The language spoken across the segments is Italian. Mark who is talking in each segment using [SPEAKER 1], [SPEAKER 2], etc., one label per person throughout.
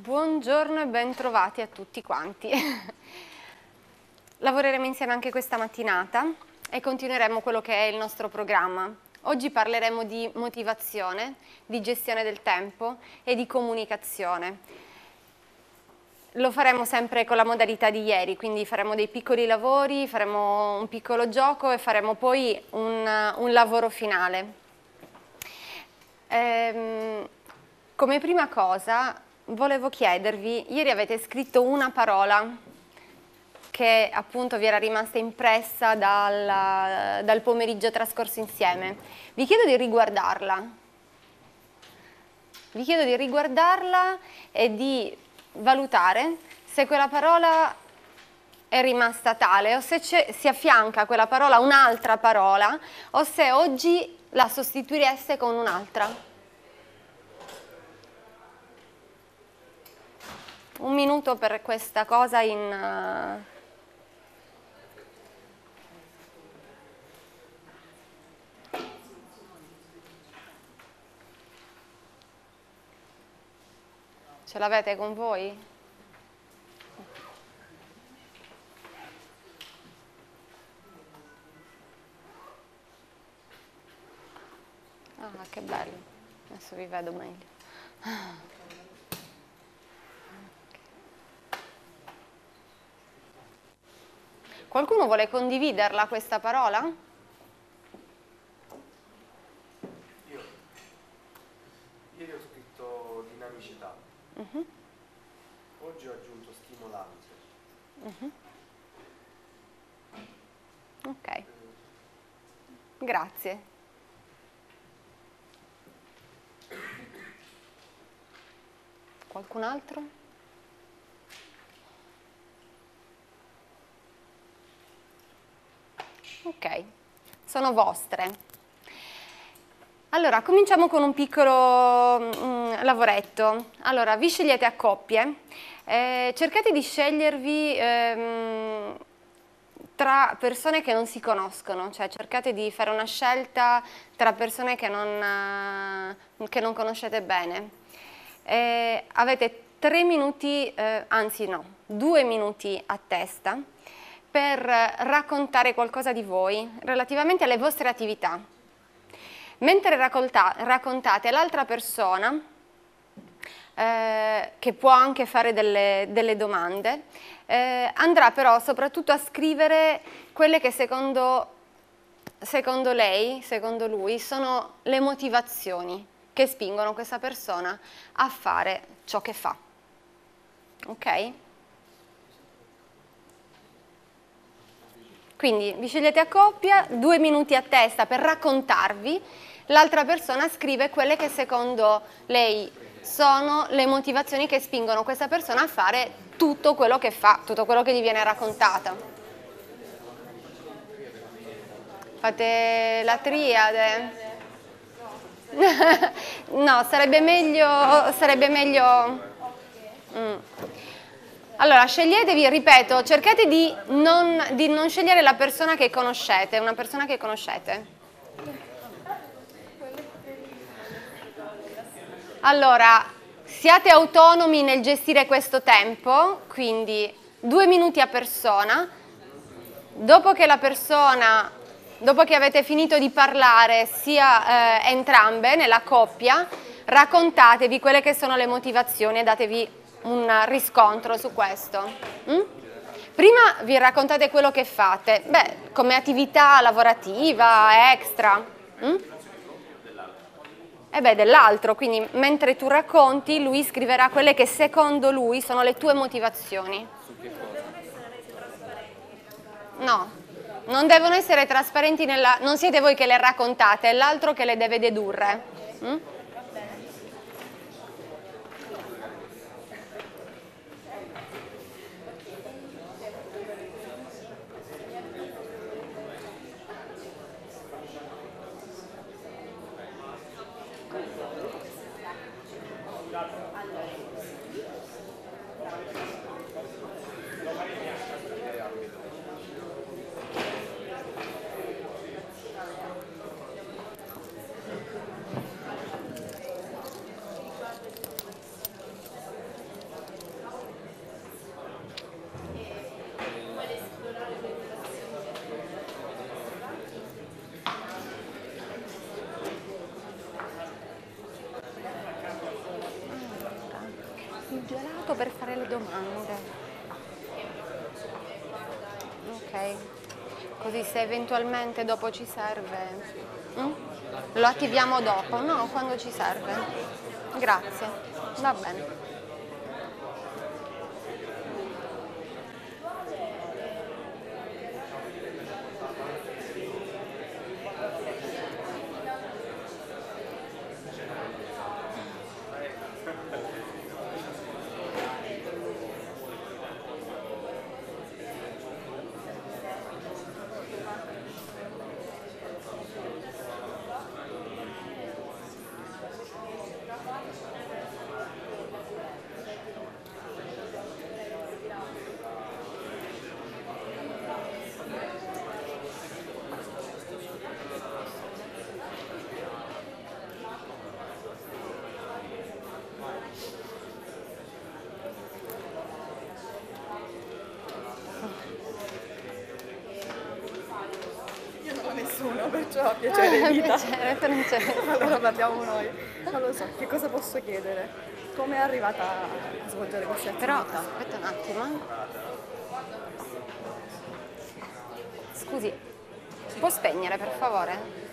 [SPEAKER 1] Buongiorno e bentrovati a tutti quanti. Lavoreremo insieme anche questa mattinata e continueremo quello che è il nostro programma. Oggi parleremo di motivazione, di gestione del tempo e di comunicazione. Lo faremo sempre con la modalità di ieri, quindi faremo dei piccoli lavori, faremo un piccolo gioco e faremo poi un, un lavoro finale. Ehm, come prima cosa volevo chiedervi, ieri avete scritto una parola che appunto vi era rimasta impressa dal, dal pomeriggio trascorso insieme. Vi chiedo di riguardarla. Vi chiedo di riguardarla e di valutare se quella parola è rimasta tale o se si affianca a quella parola un'altra parola o se oggi la sostituireste con un'altra. un minuto per questa cosa in... Eh, Ce l'avete con voi? Ah, che bello. Adesso vi vedo meglio. Qualcuno vuole condividerla questa parola?
[SPEAKER 2] Io. Ieri ho scritto dinamicità. Uh mhm. -huh. Oggi ho aggiunto stimolante.
[SPEAKER 1] Uh mhm. -huh. Ok. Grazie. Qualcun altro? Ok, sono vostre. Allora, cominciamo con un piccolo mh, mm, lavoretto. Allora, vi scegliete a coppie, eh, cercate di scegliervi ehm, tra persone che non si conoscono, cioè cercate di fare una scelta tra persone che non, eh, che non conoscete bene. Eh, avete tre minuti, eh, anzi no, due minuti a testa per raccontare qualcosa di voi relativamente alle vostre attività. Mentre raccontate l'altra persona, eh, che può anche fare delle, delle domande, eh, andrà però soprattutto a scrivere quelle che secondo, secondo lei, secondo lui, sono le motivazioni che spingono questa persona a fare ciò che fa. Ok? Quindi vi scegliete a coppia, due minuti a testa per raccontarvi, l'altra persona scrive quelle che secondo lei sono le motivazioni che spingono questa persona a fare tutto quello che fa, tutto quello che gli viene raccontato. Fate la triade. no, sarebbe meglio... Sarebbe meglio mm. Allora, sceglietevi, ripeto, cercate di non, di non scegliere la persona che conoscete, una persona che conoscete. Allora, siate autonomi nel gestire questo tempo, quindi due minuti a persona. Dopo che la persona, dopo che avete finito di parlare sia eh, entrambe nella coppia, raccontatevi quelle che sono le motivazioni e datevi un riscontro su questo? Mm? Prima vi raccontate quello che fate, beh, come attività lavorativa, extra. Mm? E eh beh, dell'altro, quindi mentre tu racconti, lui scriverà quelle che secondo lui sono le tue motivazioni. No, non devono essere trasparenti, nella... non siete voi che le raccontate, è l'altro che le deve dedurre. Mm? eventualmente dopo ci serve. Mm?
[SPEAKER 3] Lo attiviamo dopo, no, quando
[SPEAKER 1] ci serve. Grazie, va bene.
[SPEAKER 4] Però aspetta
[SPEAKER 1] un attimo. Eh. Scusi, può spegnere per favore?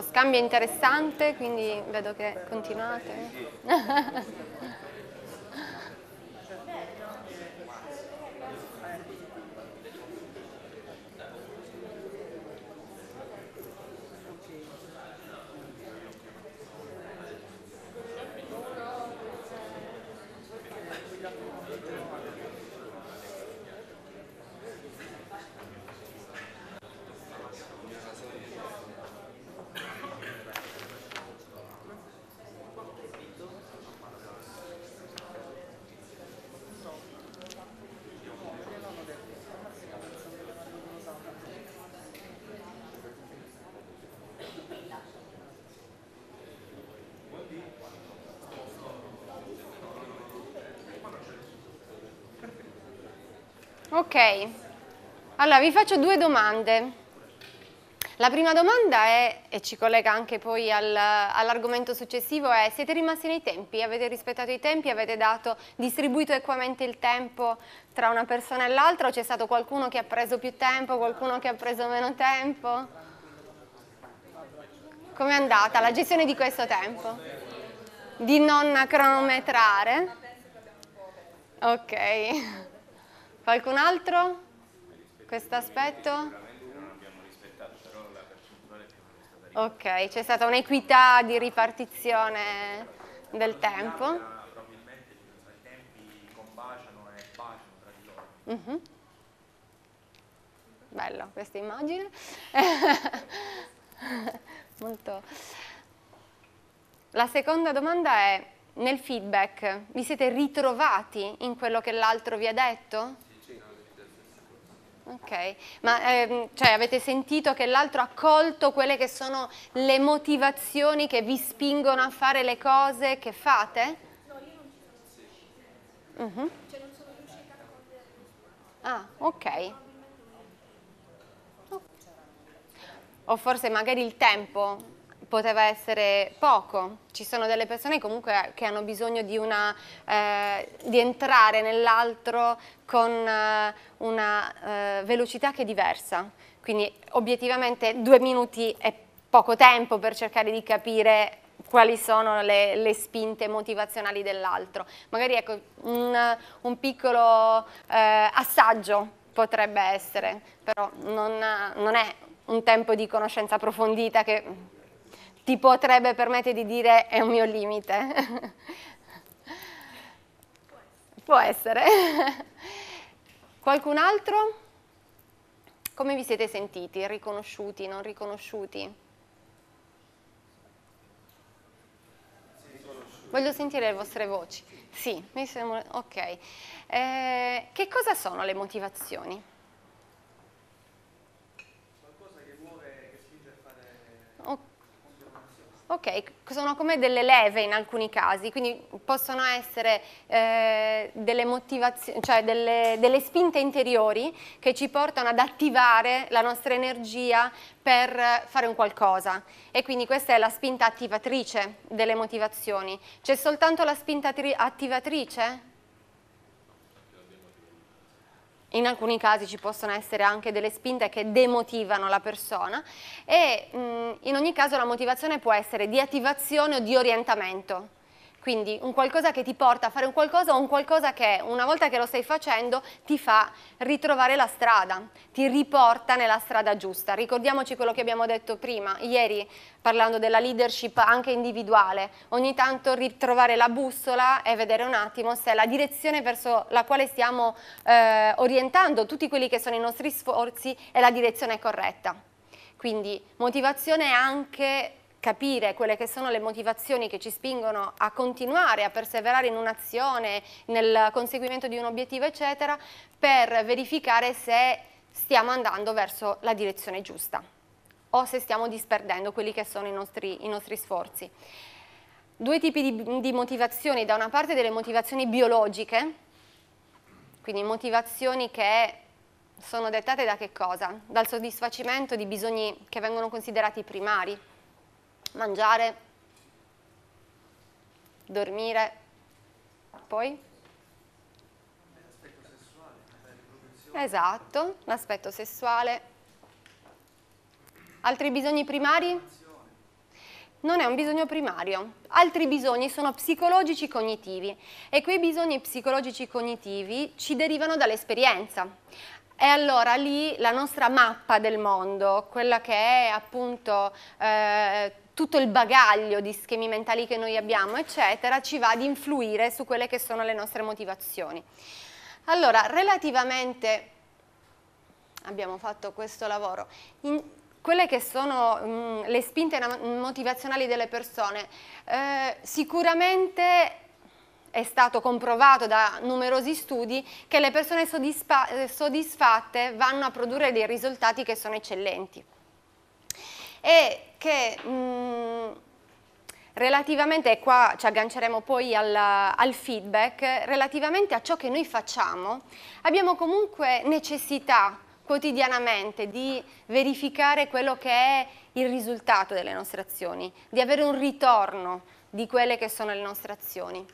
[SPEAKER 1] lo scambio è interessante, quindi vedo che continuate. Ok, allora vi faccio due domande. La prima domanda è, e ci collega anche poi al, all'argomento successivo, è siete rimasti nei tempi? Avete rispettato i tempi? Avete dato, distribuito equamente il tempo tra una persona e l'altra o c'è stato qualcuno che ha preso più tempo, qualcuno che ha preso meno tempo? Com'è andata la gestione di questo tempo? Di non cronometrare? Ok. Qualcun altro? Questo aspetto? Ok, c'è stata un'equità di ripartizione del tempo.
[SPEAKER 5] Probabilmente i tempi combaciano e baciano tra di
[SPEAKER 1] loro. Bello questa immagine. Molto. La seconda domanda è, nel feedback vi siete ritrovati in quello che l'altro vi ha detto? Ok, ma ehm, cioè, avete sentito che l'altro ha colto quelle che sono le motivazioni che vi spingono a fare le cose che fate? No, io non ci sono riuscita. Uh mhm. -huh.
[SPEAKER 3] Cioè non sono riuscita a cogliere.
[SPEAKER 1] Ah, ok. Oh. O forse magari il tempo, poteva essere poco. Ci sono delle persone comunque che hanno bisogno di, una, eh, di entrare nell'altro con eh, una eh, velocità che è diversa. Quindi obiettivamente due minuti è poco tempo per cercare di capire quali sono le, le spinte motivazionali dell'altro. Magari ecco, un, un piccolo eh, assaggio potrebbe essere, però non, non è un tempo di conoscenza approfondita che ti potrebbe permettere di dire è un mio limite. Può essere. Qualcun altro? Come vi siete sentiti? Riconosciuti, non riconosciuti? Voglio sentire le vostre voci. Sì, mi sembra... Ok. Eh, che cosa sono le motivazioni? Ok, sono come delle leve in alcuni casi, quindi possono essere eh, delle motivazioni, cioè delle, delle, spinte interiori che ci portano ad attivare la nostra energia per fare un qualcosa e quindi questa è la spinta attivatrice delle motivazioni. C'è soltanto la spinta attivatrice in alcuni casi ci possono essere anche delle spinte che demotivano la persona e mh, mm, in ogni caso la motivazione può essere di attivazione o di orientamento quindi un qualcosa che ti porta a fare un qualcosa o un qualcosa che una volta che lo stai facendo ti fa ritrovare la strada, ti riporta nella strada giusta. Ricordiamoci quello che abbiamo detto prima, ieri parlando della leadership anche individuale, ogni tanto ritrovare la bussola e vedere un attimo se la direzione verso la quale stiamo eh, orientando tutti quelli che sono i nostri sforzi è la direzione corretta. Quindi motivazione anche capire quelle che sono le motivazioni che ci spingono a continuare, a perseverare in un'azione, nel conseguimento di un obiettivo, eccetera, per verificare se stiamo andando verso la direzione giusta o se stiamo disperdendo quelli che sono i nostri, i nostri sforzi. Due tipi di, di motivazioni, da una parte delle motivazioni biologiche, quindi motivazioni che sono dettate da che cosa? Dal soddisfacimento di bisogni che vengono considerati primari, mangiare, dormire, poi?
[SPEAKER 5] L'aspetto
[SPEAKER 3] sessuale.
[SPEAKER 1] la Esatto, l'aspetto sessuale. Altri bisogni primari? Non è un bisogno primario. Altri bisogni sono psicologici cognitivi e quei bisogni psicologici cognitivi ci derivano dall'esperienza. E allora lì la nostra mappa del mondo, quella che è appunto eh, tutto il bagaglio di schemi mentali che noi abbiamo, eccetera, ci va ad influire su quelle che sono le nostre motivazioni. Allora, relativamente, abbiamo fatto questo lavoro, quelle che sono mh, mm, le spinte motivazionali delle persone, eh, sicuramente è stato comprovato da numerosi studi che le persone soddisfa eh, soddisfatte vanno a produrre dei risultati che sono eccellenti e che mh, mm, relativamente, e qua ci agganceremo poi al, al, feedback, relativamente a ciò che noi facciamo, abbiamo comunque necessità quotidianamente di verificare quello che è il risultato delle nostre azioni, di avere un ritorno di quelle che sono le nostre azioni.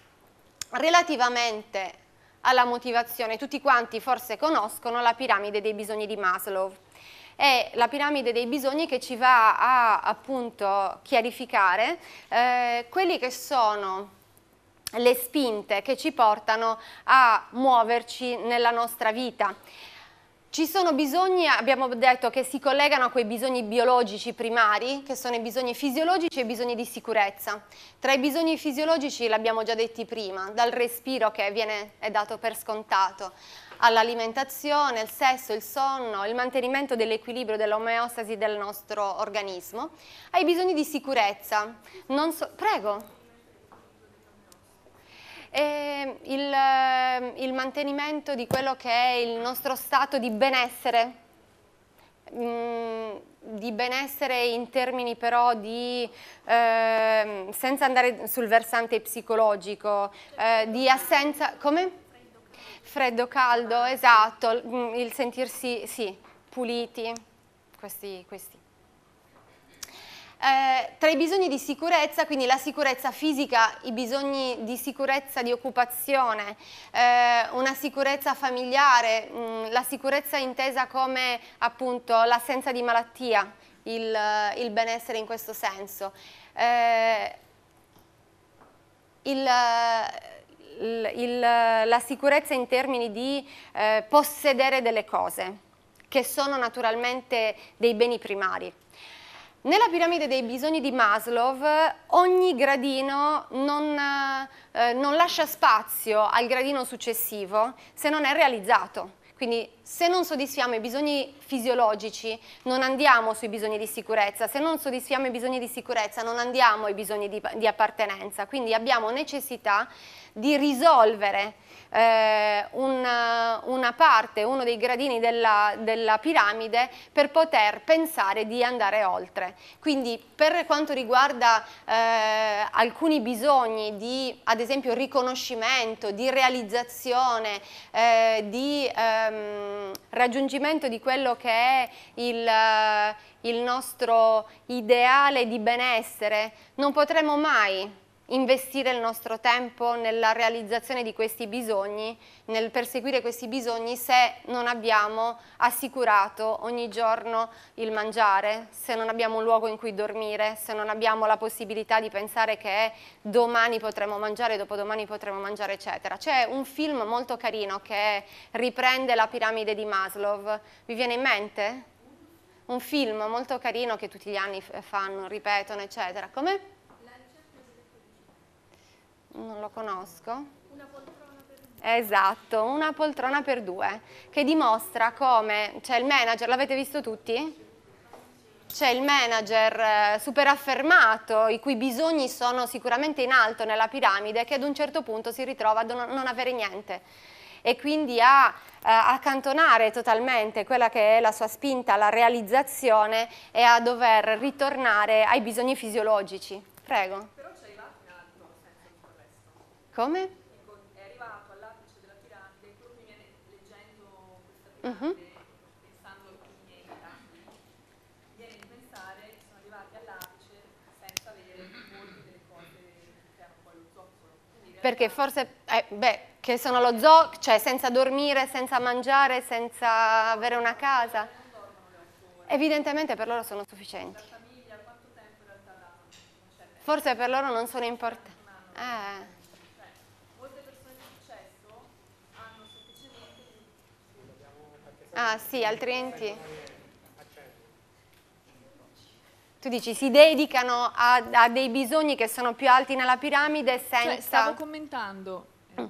[SPEAKER 1] Relativamente alla motivazione, tutti quanti forse conoscono la piramide dei bisogni di Maslow, è la piramide dei bisogni che ci va a appunto chiarificare eh, quelli che sono le spinte che ci portano a muoverci nella nostra vita. Ci sono bisogni, abbiamo detto, che si collegano a quei bisogni biologici primari, che sono i bisogni fisiologici e i bisogni di sicurezza. Tra i bisogni fisiologici, l'abbiamo già detti prima, dal respiro che viene, è dato per scontato, all'alimentazione, al sesso, il sonno, il mantenimento dell'equilibrio, dell'omeostasi del nostro organismo, ai bisogni di sicurezza. So Prego. Il, il mantenimento di quello che è il nostro stato di benessere mm, di benessere in termini però di, eh, senza andare sul versante psicologico, eh, di assenza, come? freddo, caldo, esatto, mm, il sentirsi, sì, puliti, questi. questi. Eh, tra i bisogni di sicurezza, quindi la sicurezza fisica, i bisogni di sicurezza di occupazione, eh, una sicurezza familiare, mh, mm, la sicurezza intesa come appunto l'assenza di malattia, il, il, benessere in questo senso. Eh, il, il, la sicurezza in termini di eh, possedere delle cose, che sono naturalmente dei beni primari. Nella piramide dei bisogni di Maslow ogni gradino non, eh, non lascia spazio al gradino successivo se non è realizzato. Quindi se non soddisfiamo i bisogni fisiologici non andiamo sui bisogni di sicurezza, se non soddisfiamo i bisogni di sicurezza non andiamo ai bisogni di, di appartenenza, quindi abbiamo necessità di risolvere eh, una, una, parte, uno dei gradini della, della piramide per poter pensare di andare oltre. Quindi per quanto riguarda eh, alcuni bisogni di ad esempio riconoscimento, di realizzazione, eh, di ehm, raggiungimento di quello che è il, il nostro ideale di benessere, non potremo mai investire il nostro tempo nella realizzazione di questi bisogni, nel perseguire questi bisogni se non abbiamo assicurato ogni giorno il mangiare, se non abbiamo un luogo in cui dormire, se non abbiamo la possibilità di pensare che domani potremo mangiare, dopodomani potremo mangiare, eccetera. C'è un film molto carino che riprende la piramide di Maslow. Vi viene in mente? Un film molto carino che tutti gli anni fanno, ripetono, eccetera. Come? non lo conosco. Una poltrona per due. Esatto, una poltrona per due, che dimostra come c'è il manager, l'avete visto tutti? C'è il manager eh, super affermato, i cui bisogni sono sicuramente in alto nella piramide, che ad un certo punto si ritrova a non avere niente e quindi a eh, accantonare totalmente quella che è la sua spinta alla realizzazione e a dover ritornare ai bisogni fisiologici. Prego. Come? È arrivato all'apice
[SPEAKER 6] della piramide, quello che viene leggendo questa
[SPEAKER 1] piramide, uh -huh. Perché forse, eh, beh, che sono lo zoo, cioè senza dormire, senza mangiare, senza avere una casa. Evidentemente per loro sono sufficienti. Famiglia, Forse per loro non sono importanti. Eh. Ah sì, altrimenti... Tu dici si dedicano a, a, dei bisogni che sono più alti nella piramide senza... Cioè, stavo
[SPEAKER 6] commentando, mm.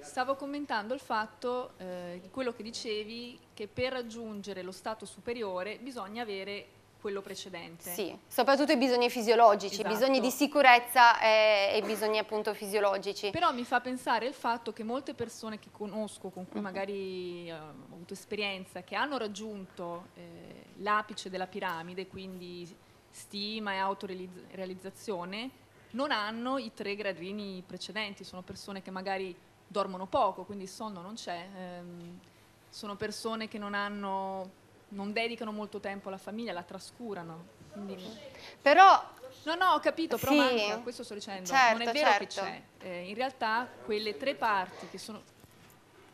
[SPEAKER 6] stavo commentando il fatto, eh, quello che dicevi, che per raggiungere lo stato superiore bisogna avere quello precedente.
[SPEAKER 1] Sì, soprattutto i bisogni fisiologici, esatto. bisogni di esatto. sicurezza e, e bisogni appunto fisiologici. Però mi fa pensare il fatto che molte persone che conosco, con cui magari
[SPEAKER 6] eh, ho avuto esperienza, che hanno raggiunto eh, l'apice della piramide, quindi stima e autorealizzazione, non hanno i tre gradini precedenti, sono persone che magari dormono poco, quindi il sonno non c'è, ehm, sono persone che non hanno non dedicano molto tempo alla famiglia, la trascurano. Quindi... Però... No, no, ho capito, però sì, manca, questo sto dicendo, certo, non è certo, vero certo. che c'è. Eh, in realtà quelle tre parti che sono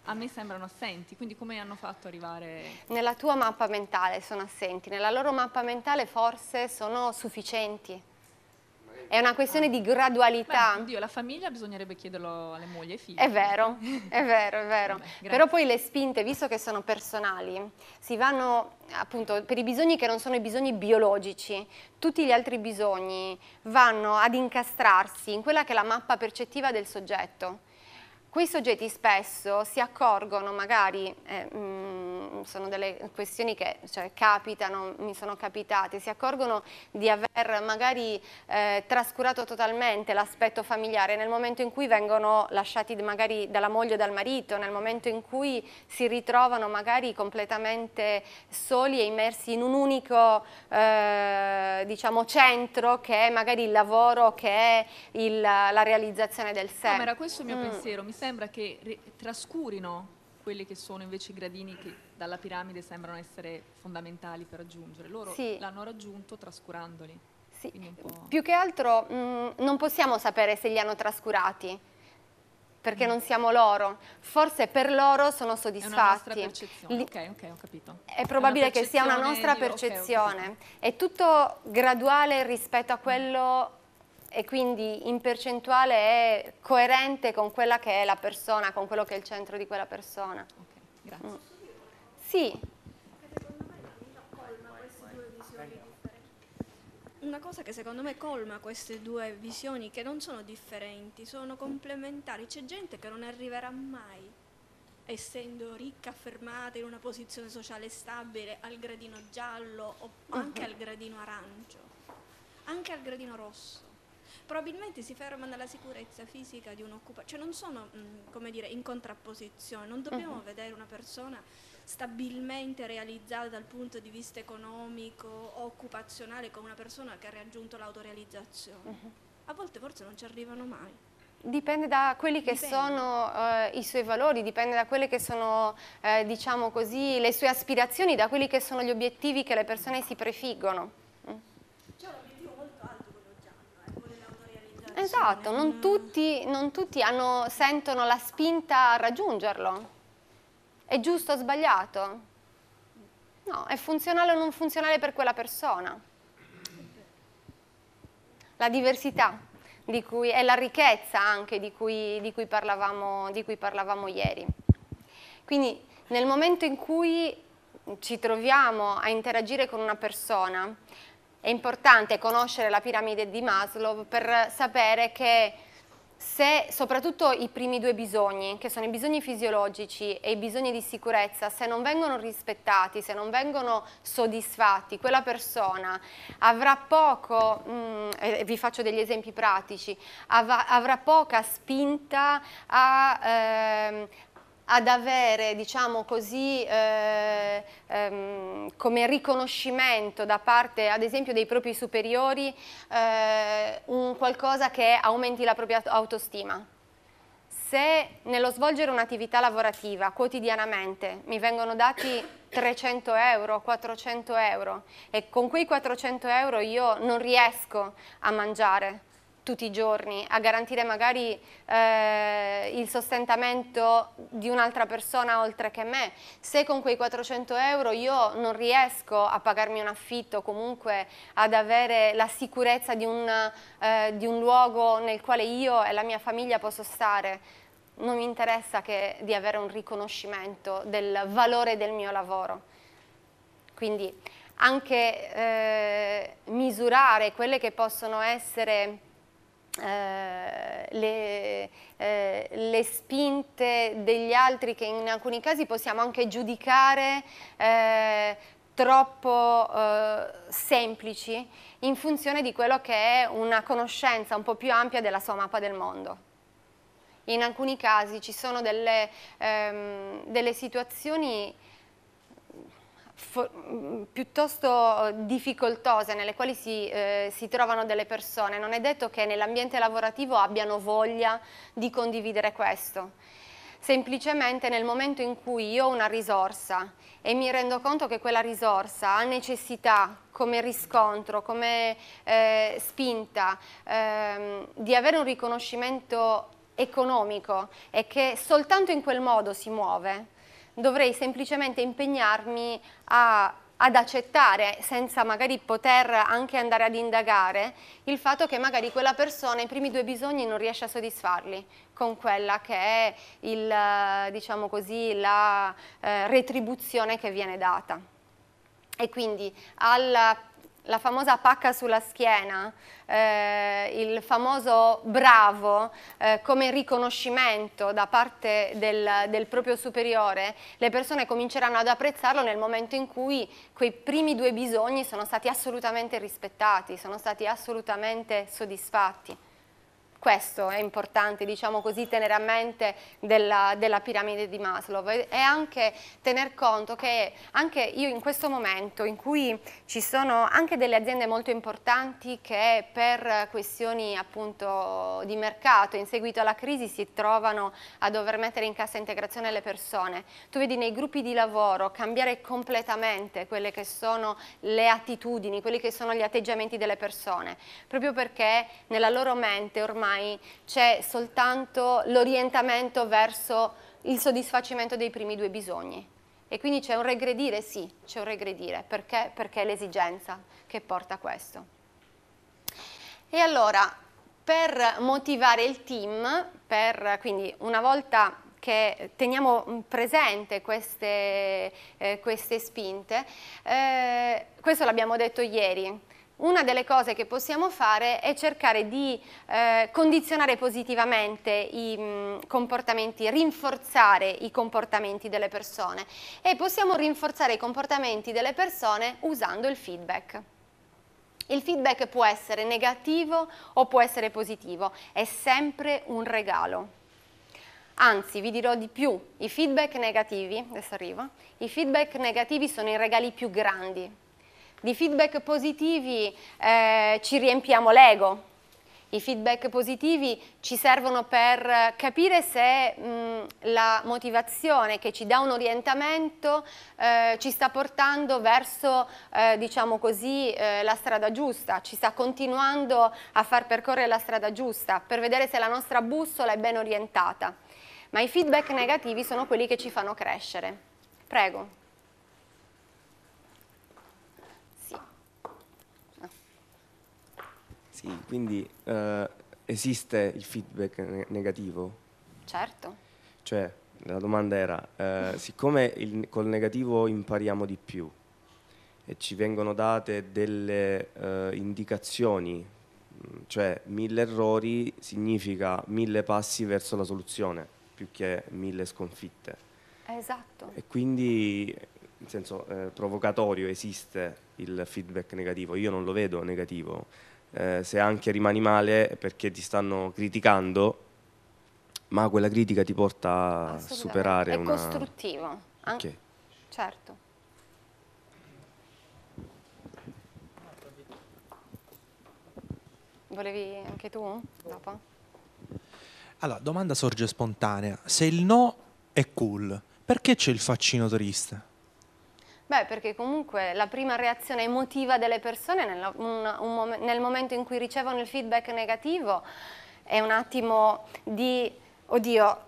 [SPEAKER 6] a me sembrano assenti, quindi come
[SPEAKER 1] hanno fatto ad arrivare? Nella tua mappa mentale sono assenti, nella loro mappa mentale forse sono sufficienti. È una questione di gradualità. Beh, oddio, la famiglia bisognerebbe chiederlo alle mogli e ai figli. È vero, è vero, è vero. Beh, Però poi le spinte, visto che sono personali, si vanno appunto per i bisogni che non sono i bisogni biologici, tutti gli altri bisogni vanno ad incastrarsi in quella che è la mappa percettiva del soggetto. Quei soggetti spesso si accorgono, magari eh, mh, mm, sono delle questioni che cioè, capitano, mi sono capitate, si accorgono di aver magari eh, trascurato totalmente l'aspetto familiare nel momento in cui vengono lasciati magari dalla moglie o dal marito, nel momento in cui si ritrovano magari completamente soli e immersi in un unico eh, diciamo, centro che è magari il lavoro, che è il, la realizzazione del sé. era questo il mio mm. pensiero,
[SPEAKER 6] mi sembra che trascurino quelli che sono invece i gradini che dalla piramide sembrano essere fondamentali per raggiungere. Loro sì. l'hanno raggiunto trascurandoli.
[SPEAKER 1] Sì. Più che altro mh, mm, non possiamo sapere se li hanno trascurati, perché mm. non siamo loro. Forse per loro sono soddisfatti. È una nostra percezione. Li... Ok, ok, ho capito. È probabile è che sia una nostra percezione. Okay, okay. È tutto graduale rispetto a quello e quindi in percentuale è coerente con quella che è la persona, con quello che è il centro di quella persona. Okay, grazie. Mm. Sì.
[SPEAKER 3] Una cosa che secondo me colma queste due visioni che non sono differenti, sono complementari. C'è gente che non arriverà mai, essendo ricca, affermata, in una posizione sociale stabile, al gradino giallo o anche al gradino arancio, anche al gradino rosso probabilmente si ferma nella sicurezza fisica di un occupante, cioè non sono mh, mm, come dire in contrapposizione, non dobbiamo uh-huh. vedere una persona stabilmente realizzata dal punto di vista economico o occupazionale come una persona che ha raggiunto l'autorealizzazione. Uh-huh. A volte forse non ci arrivano mai.
[SPEAKER 1] Dipende da quelli che dipende. sono eh, i suoi valori, dipende da quelle che sono, eh, diciamo così, le sue aspirazioni, da quelli che sono gli obiettivi che le persone si prefiggono. Esatto, non tutti, non tutti hanno, sentono la spinta a raggiungerlo. È giusto o sbagliato? No, è funzionale o non funzionale per quella persona. La diversità cui, e la ricchezza anche di cui, di, cui parlavamo, di cui parlavamo ieri. Quindi nel momento in cui ci troviamo a interagire con una persona, è importante conoscere la piramide di Maslow per sapere che se soprattutto i primi due bisogni, che sono i bisogni fisiologici e i bisogni di sicurezza, se non vengono rispettati, se non vengono soddisfatti, quella persona avrà poco, mh, mm, vi faccio degli esempi pratici, avrà, avrà poca spinta a, eh, ad avere, diciamo così, eh, ehm, come riconoscimento da parte, ad esempio, dei propri superiori eh, un qualcosa che aumenti la propria autostima. Se nello svolgere un'attività lavorativa quotidianamente mi vengono dati 300 euro, 400 euro e con quei 400 euro io non riesco a mangiare, tutti i giorni, a garantire magari eh, il sostentamento di un'altra persona oltre che me. Se con quei 400 euro io non riesco a pagarmi un affitto, comunque ad avere la sicurezza di un, eh, di un luogo nel quale io e la mia famiglia posso stare, non mi interessa che di avere un riconoscimento del valore del mio lavoro. Quindi anche eh, misurare quelle che possono essere eh, le, eh, le, spinte degli altri che in alcuni casi possiamo anche giudicare eh, troppo eh, semplici in funzione di quello che è una conoscenza un po' più ampia della sua mappa del mondo. In alcuni casi ci sono delle, ehm, delle situazioni Mm, piuttosto eh, difficoltose nelle quali si, eh, si, trovano delle persone, non è detto che nell'ambiente lavorativo abbiano voglia di condividere questo. Semplicemente nel momento in cui io ho una risorsa e mi rendo conto che quella risorsa ha necessità come riscontro, come eh, spinta, eh, di avere un riconoscimento economico e che soltanto in quel modo si muove, dovrei semplicemente impegnarmi a, ad accettare, senza magari poter anche andare ad indagare, il fatto che magari quella persona i primi due bisogni non riesce a soddisfarli con quella che è il, diciamo così, la eh, retribuzione che viene data. E quindi al la famosa pacca sulla schiena, eh, il famoso bravo eh, come riconoscimento da parte del, del, proprio superiore, le persone cominceranno ad apprezzarlo nel momento in cui quei primi due bisogni sono stati assolutamente rispettati, sono stati assolutamente soddisfatti. Questo è importante, diciamo così, tenere a mente della, della piramide di Maslow e, e anche tener conto che anche io in questo momento in cui ci sono anche delle aziende molto importanti che per questioni appunto di mercato in seguito alla crisi si trovano a dover mettere in cassa integrazione le persone, tu vedi nei gruppi di lavoro cambiare completamente quelle che sono le attitudini, quelli che sono gli atteggiamenti delle persone, proprio perché nella loro mente ormai ormai c'è soltanto l'orientamento verso il soddisfacimento dei primi due bisogni. E quindi c'è un regredire, sì, c'è un regredire. Perché? Perché è l'esigenza che porta a questo. E allora, per motivare il team, per, quindi una volta che teniamo presente queste, eh, queste spinte, eh, questo l'abbiamo detto ieri, una delle cose che possiamo fare è cercare di eh, condizionare positivamente i mh, mm, comportamenti, rinforzare i comportamenti delle persone e possiamo rinforzare i comportamenti delle persone usando il feedback. Il feedback può essere negativo o può essere positivo, è sempre un regalo. Anzi, vi dirò di più, i feedback negativi, adesso arrivo, i feedback negativi sono i regali più grandi di feedback positivi eh, ci riempiamo l'ego, i feedback positivi ci servono per capire se mh, mm, la motivazione che ci dà un orientamento eh, ci sta portando verso, eh, diciamo così, eh, la strada giusta, ci sta continuando a far percorrere la strada giusta, per vedere se la nostra bussola è ben orientata. Ma i feedback negativi sono quelli che ci fanno crescere. Prego.
[SPEAKER 2] Sì, quindi eh, esiste il feedback ne- negativo? Certo. Cioè, la domanda era, eh, siccome il, col negativo impariamo di più e ci vengono date delle eh, indicazioni, mm, cioè mille errori significa mille passi verso la soluzione più che mille sconfitte.
[SPEAKER 1] Esatto. E
[SPEAKER 2] quindi, in senso eh, provocatorio, esiste il feedback negativo. Io non lo vedo negativo eh, se anche rimani male perché ti stanno criticando, ma quella critica ti porta a superare è una... È costruttivo. Anche...
[SPEAKER 1] Certo. Volevi anche tu? Dopo?
[SPEAKER 5] Allora, domanda sorge spontanea. Se il no è cool, perché c'è il faccino triste?
[SPEAKER 1] Beh, perché comunque la prima reazione emotiva delle persone nel, un, un mom nel momento in cui ricevono il feedback negativo è un attimo di, oddio,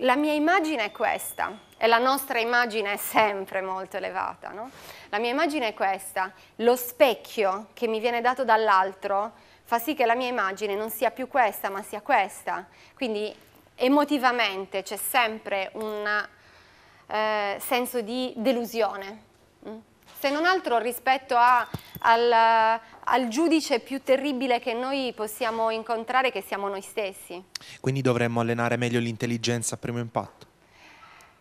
[SPEAKER 1] la mia immagine è questa, e la nostra immagine è sempre molto elevata, no? La mia immagine è questa, lo specchio che mi viene dato dall'altro fa sì che la mia immagine non sia più questa, ma sia questa. Quindi emotivamente c'è sempre un eh, senso di delusione se non altro rispetto a, al, al giudice più terribile che noi possiamo incontrare, che siamo noi stessi.
[SPEAKER 5] Quindi dovremmo allenare meglio l'intelligenza a primo impatto?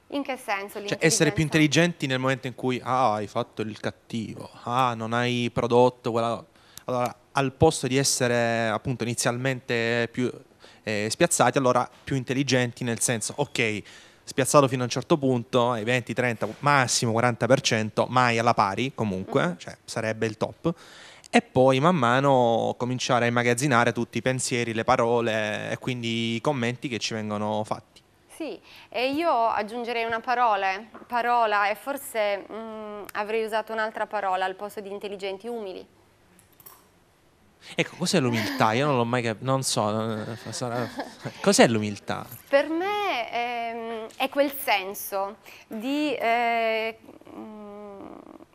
[SPEAKER 1] In che senso? Cioè essere più
[SPEAKER 5] intelligenti nel momento in cui ah, hai fatto il cattivo, ah, non hai prodotto quella Allora, al posto di essere appunto inizialmente più eh, spiazzati, allora più intelligenti nel senso, ok, spiazzato fino a un certo punto, ai 20, 30, massimo 40%, mai alla pari comunque, mm. cioè sarebbe il top. E poi man mano cominciare a immagazzinare tutti i pensieri, le parole e quindi i commenti che ci
[SPEAKER 1] vengono fatti. Sì, e io aggiungerei una parola, parola e forse mh, mm, avrei usato un'altra parola al posto di intelligenti umili.
[SPEAKER 5] Ecco, cos'è l'umiltà? Io non l'ho mai capito, non so, sarà... cos'è l'umiltà?
[SPEAKER 1] Per me è, ehm, è quel senso di, eh,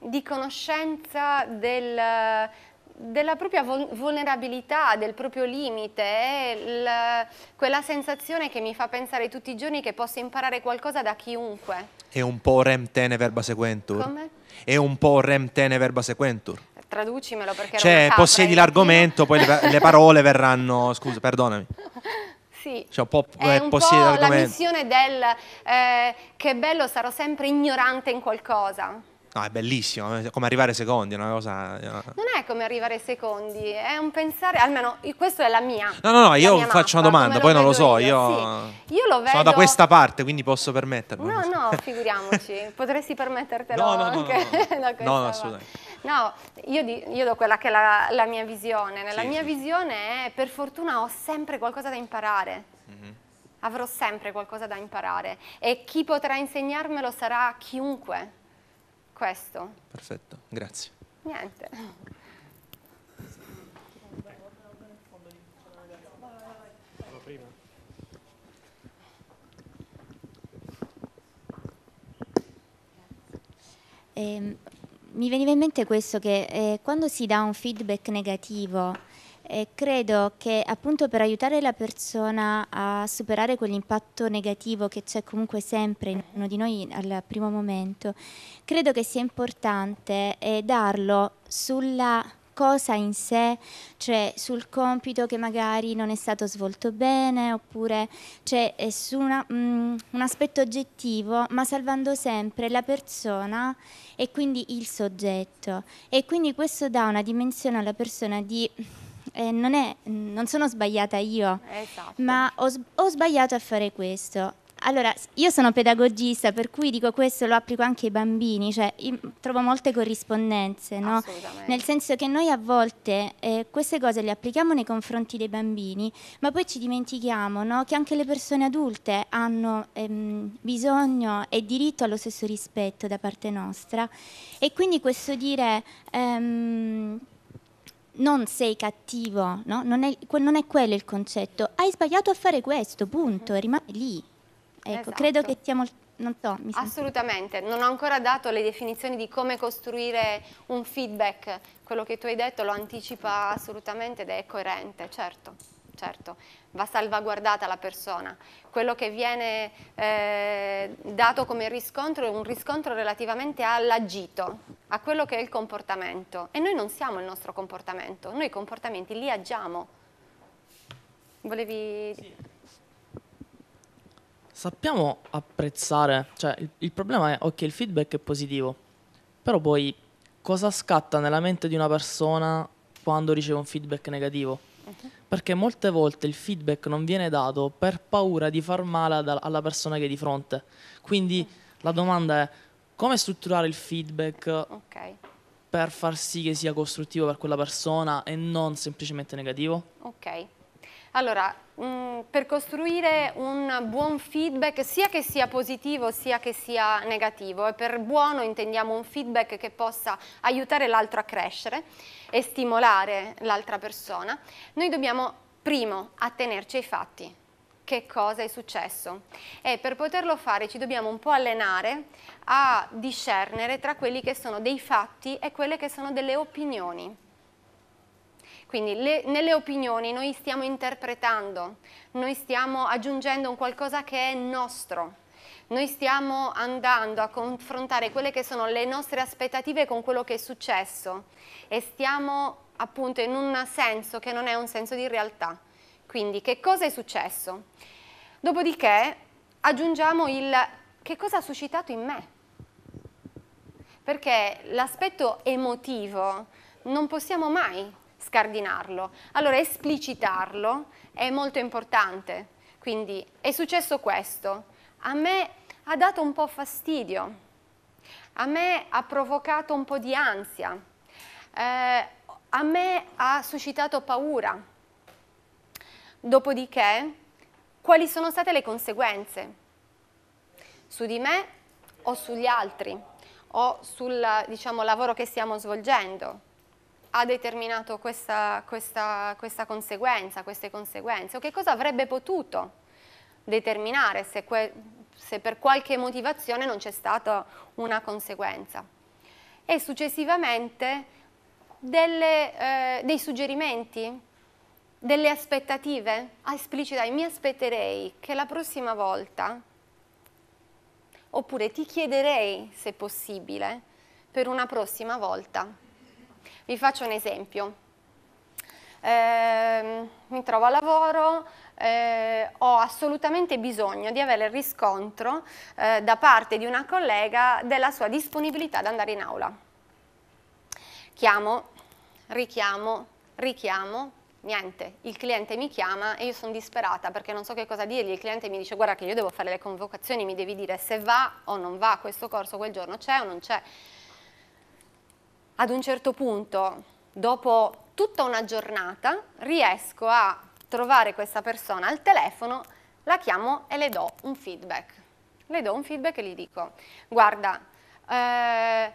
[SPEAKER 1] di conoscenza del, della propria vulnerabilità, del proprio limite, il, quella sensazione che mi fa pensare tutti i giorni che posso imparare qualcosa da chiunque.
[SPEAKER 5] È un po' rem tene verba sequentur? Come? È un po' rem tene verba sequentur?
[SPEAKER 1] traducimelo perché... Cioè, possedi eh. l'argomento, poi le, le parole
[SPEAKER 5] verranno... Scusa, perdonami. Sì, cioè, po è un po' la missione
[SPEAKER 1] del eh, che bello sarò sempre ignorante in qualcosa.
[SPEAKER 5] No, è bellissimo, è come arrivare ai secondi, una cosa... Eh. Non
[SPEAKER 1] è come arrivare ai secondi, è un pensare, almeno questa è la mia. No, no, no, io faccio mappa, una domanda, poi non lo so, io, sì. io lo vedo... sono da questa
[SPEAKER 5] parte, quindi posso permettermi. No,
[SPEAKER 1] no, figuriamoci, potresti permettertelo no, no, anche no, no, no, no assolutamente. No, io, di, io do quella che è la, la mia visione. Nella sì, mia sì. visione è, per fortuna ho sempre qualcosa da imparare. Mm -hmm. Avrò sempre qualcosa da imparare e chi potrà insegnarmelo sarà chiunque. Questo.
[SPEAKER 5] Perfetto, grazie.
[SPEAKER 1] Niente.
[SPEAKER 7] Ehm, mi veniva in mente questo che eh, quando si dà un feedback negativo, eh, credo che appunto per aiutare la persona a superare quell'impatto negativo che c'è comunque sempre in uno di noi al primo momento, credo che sia importante eh, darlo sulla cosa in sé, cioè sul compito che magari non è stato svolto bene, oppure cioè, su una, mh, mm, un aspetto oggettivo, ma salvando sempre la persona e quindi il soggetto. E quindi questo dà una dimensione alla persona di eh, non, è, non, sono sbagliata io, esatto. ma ho, ho, sbagliato a fare questo. Allora, io sono pedagogista, per cui dico questo lo applico anche ai bambini, cioè trovo molte corrispondenze, no? Nel senso che noi a volte eh, queste cose le applichiamo nei confronti dei bambini, ma poi ci dimentichiamo no? che anche le persone adulte hanno ehm, bisogno e diritto allo stesso rispetto da parte nostra. E quindi questo dire... Ehm, non sei cattivo, no? non, è, non, è, quello il concetto, hai sbagliato a fare questo, punto, e mm-hmm. rimani lì. Ecco, esatto. credo che sia molto... Non so, mi sento.
[SPEAKER 1] Assolutamente, non ho ancora dato le definizioni di come costruire un feedback, quello che tu hai detto lo anticipa assolutamente ed è coerente, certo, certo, va salvaguardata la persona. Quello che viene eh, dato come riscontro è un riscontro relativamente all'agito, a quello che è il comportamento e noi non siamo il nostro comportamento, noi i comportamenti li agiamo. Volevi... Sì
[SPEAKER 8] sappiamo apprezzare, cioè il, il, problema è, ok, il feedback è positivo, però poi cosa scatta nella mente di una persona quando riceve un feedback negativo? Mhm. Perché molte volte il feedback non viene dato per paura di far male ad, alla persona che è di fronte. Quindi mhm. la domanda è come strutturare il feedback okay. per far sì che sia costruttivo per quella persona e non semplicemente negativo?
[SPEAKER 1] Ok. Allora, Mm, per costruire un buon feedback, sia che sia positivo sia che sia negativo. E per buono intendiamo un feedback che possa aiutare l'altro a crescere e stimolare l'altra persona. Noi dobbiamo, primo, attenerci ai fatti che cosa è successo e per poterlo fare ci dobbiamo un po' allenare a discernere tra quelli che sono dei fatti e quelle che sono delle opinioni. Quindi le, nelle opinioni noi stiamo interpretando, noi stiamo aggiungendo un qualcosa che è nostro. Noi stiamo andando a confrontare quelle che sono le nostre aspettative con quello che è successo e stiamo appunto in un senso che non è un senso di realtà. Quindi che cosa è successo? Dopodiché aggiungiamo il che cosa ha suscitato in me? Perché l'aspetto emotivo non possiamo mai scardinarlo. Allora esplicitarlo è molto importante. Quindi è successo questo. A me ha dato un po' fastidio, a me ha provocato un po' di ansia, eh, a me ha suscitato paura. Dopodiché, quali sono state le conseguenze? Su di me o sugli altri o sul diciamo, lavoro che stiamo svolgendo? ha determinato questa, questa, questa conseguenza, queste conseguenze, o che cosa avrebbe potuto determinare se, se per qualche motivazione non c'è stata una conseguenza. E successivamente delle, eh, dei suggerimenti, delle aspettative, ah, esplicidai, mi aspetterei che la prossima volta, oppure ti chiederei se possibile, per una prossima volta. Vi faccio un esempio. Eh, mi trovo a lavoro, eh, ho assolutamente bisogno di avere il riscontro eh, da parte di una collega della sua disponibilità ad andare in aula. Chiamo, richiamo, richiamo, niente, il cliente mi chiama e io sono disperata perché non so che cosa dirgli, il cliente mi dice guarda che io devo fare le convocazioni, mi devi dire se va o non va questo corso quel giorno, c'è o non c'è ad un certo punto, dopo tutta una giornata, riesco a trovare questa persona al telefono, la chiamo e le do un feedback. Le do un feedback e gli dico, guarda, eh,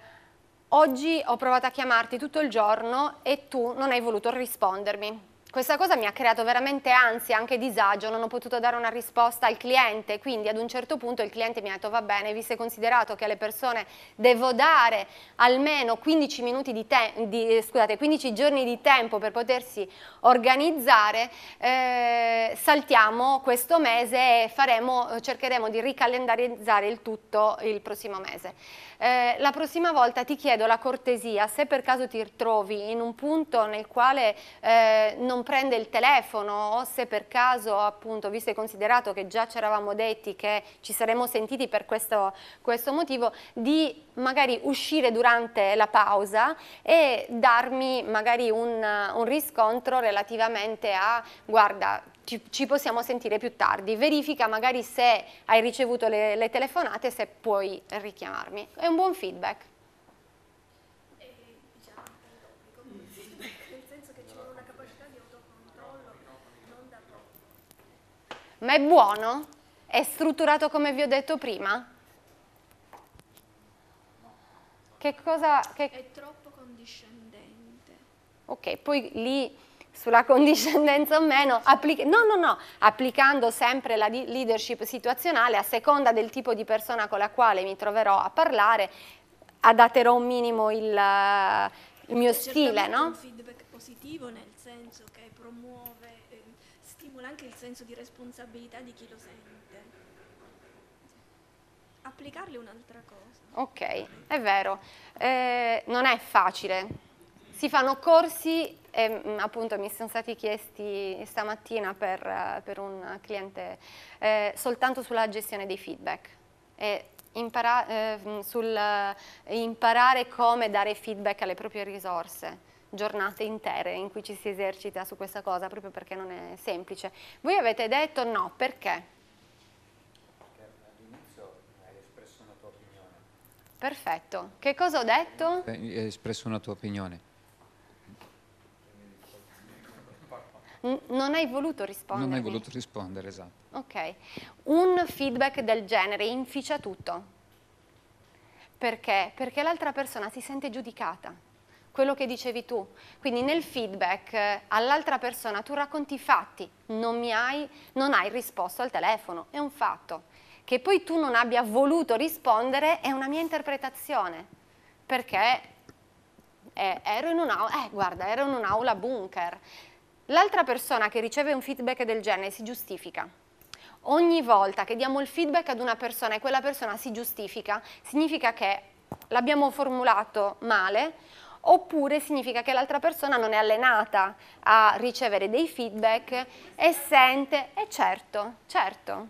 [SPEAKER 1] oggi ho provato a chiamarti tutto il giorno e tu non hai voluto rispondermi questa cosa mi ha creato veramente ansia, anche disagio, non ho potuto dare una risposta al cliente, quindi ad un certo punto il cliente mi ha detto va bene, visto e considerato che alle persone devo dare almeno 15, minuti di di, eh, scusate, 15 giorni di tempo per potersi organizzare, eh, saltiamo questo mese e faremo, cercheremo di ricalendarizzare il tutto il prossimo mese. Eh, la prossima volta ti chiedo la cortesia, se per caso ti ritrovi in un punto nel quale eh, non prende il telefono o se per caso, appunto, visto e considerato che già ci eravamo detti che ci saremmo sentiti per questo, questo motivo, di magari uscire durante la pausa e darmi magari un, un riscontro relativamente a, guarda, ci, ci, possiamo sentire più tardi, verifica magari se hai ricevuto le, le telefonate se puoi richiamarmi. È un buon feedback. ma è buono? È strutturato come vi ho detto prima? Che cosa... Che... È troppo condiscendente. Ok, poi lì sulla condiscendenza o meno, no, no, no, applicando sempre la leadership situazionale a seconda del tipo di persona con la quale mi troverò a parlare, adatterò un minimo il, il mio stile, no? Un
[SPEAKER 3] feedback positivo nel anche il senso di responsabilità di chi lo sente. Applicarle un'altra cosa. Ok,
[SPEAKER 1] è vero. Eh, non è facile. Si fanno corsi, e, mm, appunto mi sono stati chiesti stamattina per, eh, per un cliente, eh, soltanto sulla gestione dei feedback. E, Impara eh, mm, sul, eh, imparare come dare feedback alle proprie risorse giornate intere in cui ci si esercita su questa cosa, proprio perché non è semplice. Voi avete detto no, perché?
[SPEAKER 9] Perché all'inizio hai espresso una tua opinione.
[SPEAKER 1] Perfetto. Che cosa ho detto?
[SPEAKER 9] Eh, hai espresso una tua opinione.
[SPEAKER 1] non hai voluto rispondere. Non hai voluto
[SPEAKER 9] rispondere, esatto.
[SPEAKER 1] Ok. Un feedback del genere inficia tutto. Perché? Perché l'altra persona si sente giudicata quello che dicevi tu. Quindi nel feedback eh, all'altra persona tu racconti i fatti, non, hai, non hai risposto al telefono, è un fatto. Che poi tu non abbia voluto rispondere è una mia interpretazione, perché eh, ero in eh, guarda, ero in un'aula bunker. L'altra persona che riceve un feedback del genere si giustifica. Ogni volta che diamo il feedback ad una persona e quella persona si giustifica, significa che l'abbiamo formulato male oppure significa che l'altra persona non è allenata a ricevere dei feedback e sente, e certo, certo.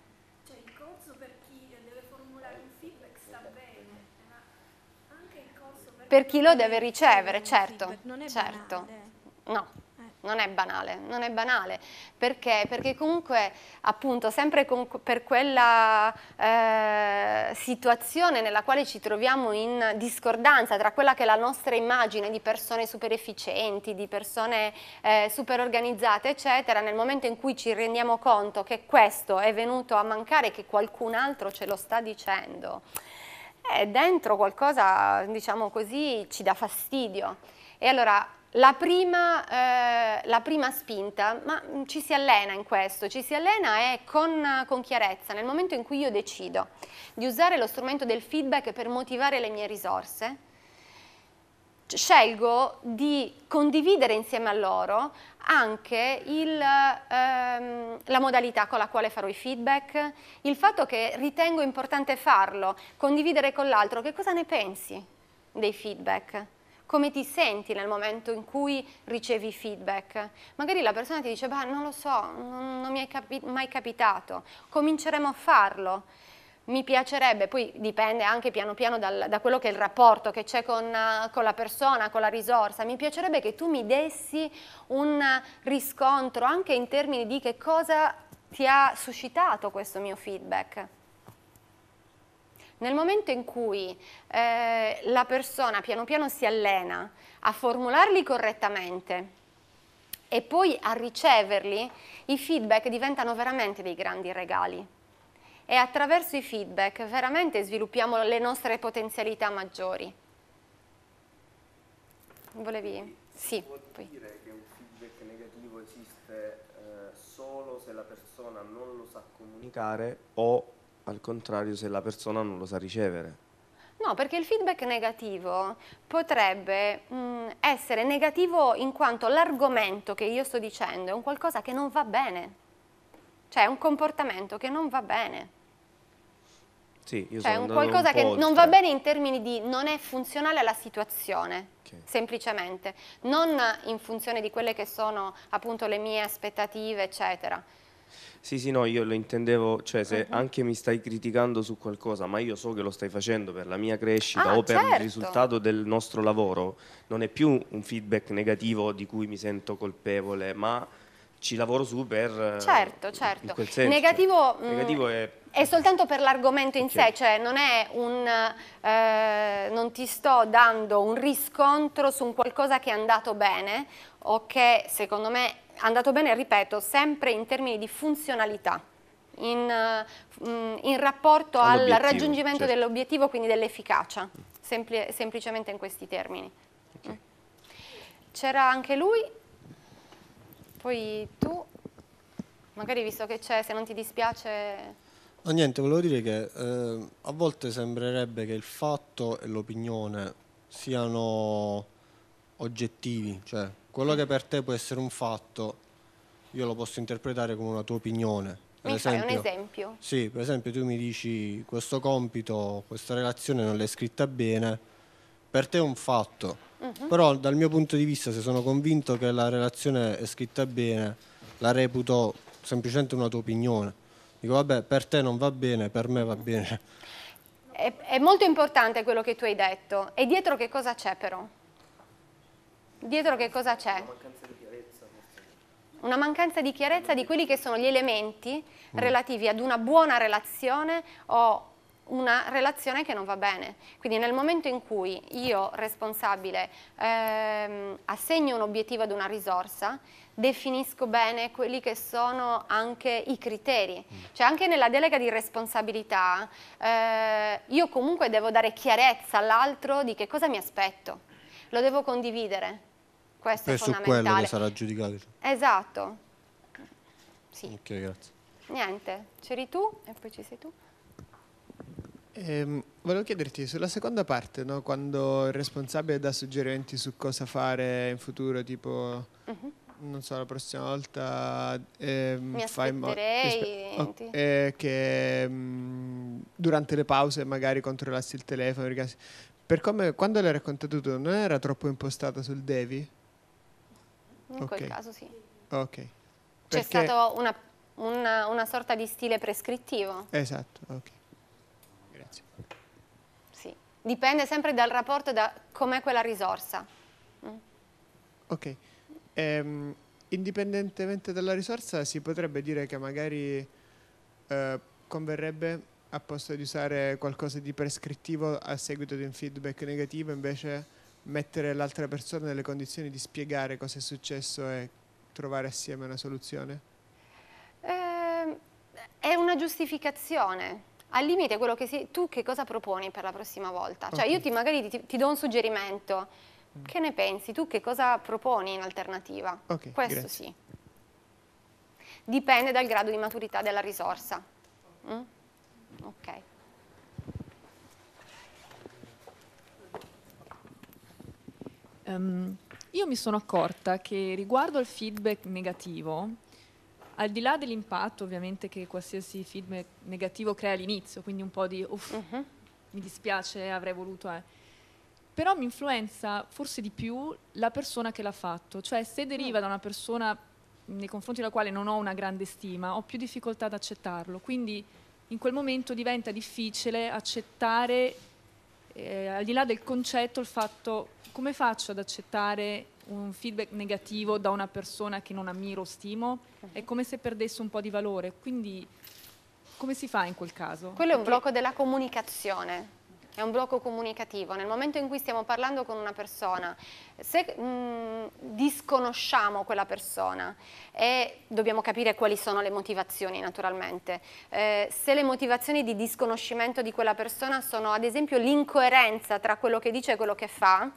[SPEAKER 3] Cioè, il corso per chi deve formulare un feedback sta bene, ma anche il
[SPEAKER 1] corso per, chi lo deve ricevere, certo, Non è certo. No non è banale, non è banale, perché? Perché comunque appunto sempre con, per quella eh, situazione nella quale ci troviamo in discordanza tra quella che è la nostra immagine di persone super efficienti, di persone eh, super organizzate eccetera, nel momento in cui ci rendiamo conto che questo è venuto a mancare, che qualcun altro ce lo sta dicendo, eh, dentro qualcosa diciamo così ci dà fastidio. E allora la prima, eh, la prima, spinta, ma ci si allena in questo, ci si allena è con, con, chiarezza, nel momento in cui io decido di usare lo strumento del feedback per motivare le mie risorse, scelgo di condividere insieme a loro anche il, ehm, la modalità con la quale farò i feedback, il fatto che ritengo importante farlo, condividere con l'altro, che cosa ne pensi dei feedback? come ti senti nel momento in cui ricevi feedback. Magari la persona ti dice, bah, non lo so, non, non mi è capi mai capitato, cominceremo a farlo. Mi piacerebbe, poi dipende anche piano piano dal, da quello che è il rapporto che c'è con, con, la persona, con la risorsa, mi piacerebbe che tu mi dessi un riscontro anche in termini di che cosa ti ha suscitato questo mio feedback. Nel momento in cui eh, la persona piano piano si allena a formularli correttamente e poi a riceverli, i feedback diventano veramente dei grandi regali. E attraverso i feedback veramente sviluppiamo le nostre potenzialità maggiori. Volevi? Sì. Vuol
[SPEAKER 2] dire che un feedback negativo esiste eh, solo se la persona non lo sa comunicare o al contrario se la persona non lo sa ricevere.
[SPEAKER 1] No, perché il feedback negativo potrebbe mh, mm, essere negativo in quanto l'argomento che io sto dicendo è un qualcosa che non va bene, cioè è un comportamento che non va bene.
[SPEAKER 2] Sì, io cioè sono un qualcosa un che oltre. non va
[SPEAKER 1] bene in termini di non è funzionale alla situazione, okay. semplicemente, non in funzione di quelle che sono appunto le mie aspettative, eccetera.
[SPEAKER 2] Sì, sì, no, io lo intendevo, cioè se uh-huh. anche mi stai criticando su qualcosa, ma io so che lo stai facendo per la mia crescita ah, o per il certo. risultato del nostro lavoro, non è più un feedback negativo di cui mi sento colpevole, ma ci lavoro su per... Certo,
[SPEAKER 1] certo. Negativo, mm, Negativo è... è... soltanto per l'argomento in okay. sé, cioè non è un... Eh, non ti sto dando un riscontro su un qualcosa che è andato bene o che secondo me andato bene, ripeto, sempre in termini di funzionalità, in, eh, mm, in rapporto al raggiungimento certo. dell'obiettivo, quindi dell'efficacia, sempli semplicemente in questi termini. Okay. Mm. C'era anche lui, poi tu, magari visto che c'è, se non ti dispiace...
[SPEAKER 10] No, niente, volevo dire che eh, a volte sembrerebbe che il fatto e l'opinione siano oggettivi, cioè quello che per te può essere un fatto, io lo posso interpretare come una tua opinione. Per mi esempio, fai un esempio? Sì, per esempio tu mi dici questo compito, questa relazione non l'hai scritta bene, per te è un fatto, uh-huh. però dal mio punto di vista se sono convinto che la relazione è scritta bene, la reputo semplicemente una tua opinione. Dico vabbè, per te non va bene, per me va bene.
[SPEAKER 1] È, è molto importante quello che tu hai detto. E dietro che cosa c'è però? Dietro che cosa c'è? Una mancanza di chiarezza di quelli che sono gli elementi mm. relativi ad una buona relazione o una relazione che non va bene. Quindi nel momento in cui io, responsabile, ehm, assegno un obiettivo ad una risorsa, definisco bene quelli che sono anche i criteri. Mm. Cioè anche nella delega di responsabilità eh, io comunque devo dare chiarezza all'altro di che cosa mi aspetto. Lo devo condividere questo Poi è fondamentale. quello sarà giudicato. Esatto.
[SPEAKER 10] Sì. Ok, grazie.
[SPEAKER 1] Niente, c'eri tu e poi ci sei tu.
[SPEAKER 11] Eh, volevo chiederti sulla seconda parte, no? quando il responsabile dà suggerimenti su cosa fare in futuro, tipo, uh mhm. -huh. non so, la prossima volta eh, mi fai oh, eh, che mh, mm, durante le pause magari controllassi il telefono. Perché, per come quando l'hai raccontato tu, non era troppo impostata sul devi?
[SPEAKER 1] In okay. quel caso sì.
[SPEAKER 11] Okay. C'è stato
[SPEAKER 1] una, una, una, sorta di stile prescrittivo.
[SPEAKER 11] Esatto, ok. Grazie.
[SPEAKER 1] Sì. Dipende sempre dal rapporto, da com'è quella risorsa. Mm.
[SPEAKER 11] Ok. Ehm, indipendentemente dalla risorsa si potrebbe dire che magari eh, converrebbe a posto di usare qualcosa di prescrittivo a seguito di un feedback negativo invece mettere l'altra persona nelle condizioni di spiegare cosa è successo e trovare assieme una soluzione?
[SPEAKER 1] Eh, è una giustificazione. Al limite quello che si, tu che cosa proponi per la prossima volta? Cioè okay. io ti magari ti, ti do un suggerimento. Mm. Che ne pensi? Tu che cosa proponi in alternativa?
[SPEAKER 11] Okay, Questo grazie.
[SPEAKER 1] sì. Dipende dal grado di maturità della risorsa. Mm? Ok.
[SPEAKER 6] Um, io mi sono accorta che riguardo al feedback negativo, al di là dell'impatto ovviamente che qualsiasi feedback negativo crea all'inizio, quindi un po' di uff, uh-huh. mi dispiace, avrei voluto... Eh. Però mi influenza forse di più la persona che l'ha fatto, cioè se deriva mm. da una persona nei confronti della quale non ho una grande stima, ho più difficoltà ad accettarlo, quindi in quel momento diventa difficile accettare eh, al di là del concetto, il fatto come faccio ad accettare un feedback negativo da una persona che non ammiro o stimo, è come se perdesse un po' di valore. Quindi come si fa in quel caso? Quello è un blocco
[SPEAKER 1] della comunicazione è un blocco comunicativo. Nel momento in cui stiamo parlando con una persona, se mh, mm, disconosciamo quella persona e eh, dobbiamo capire quali sono le motivazioni naturalmente, eh, se le motivazioni di disconoscimento di quella persona sono ad esempio l'incoerenza tra quello che dice e quello che fa,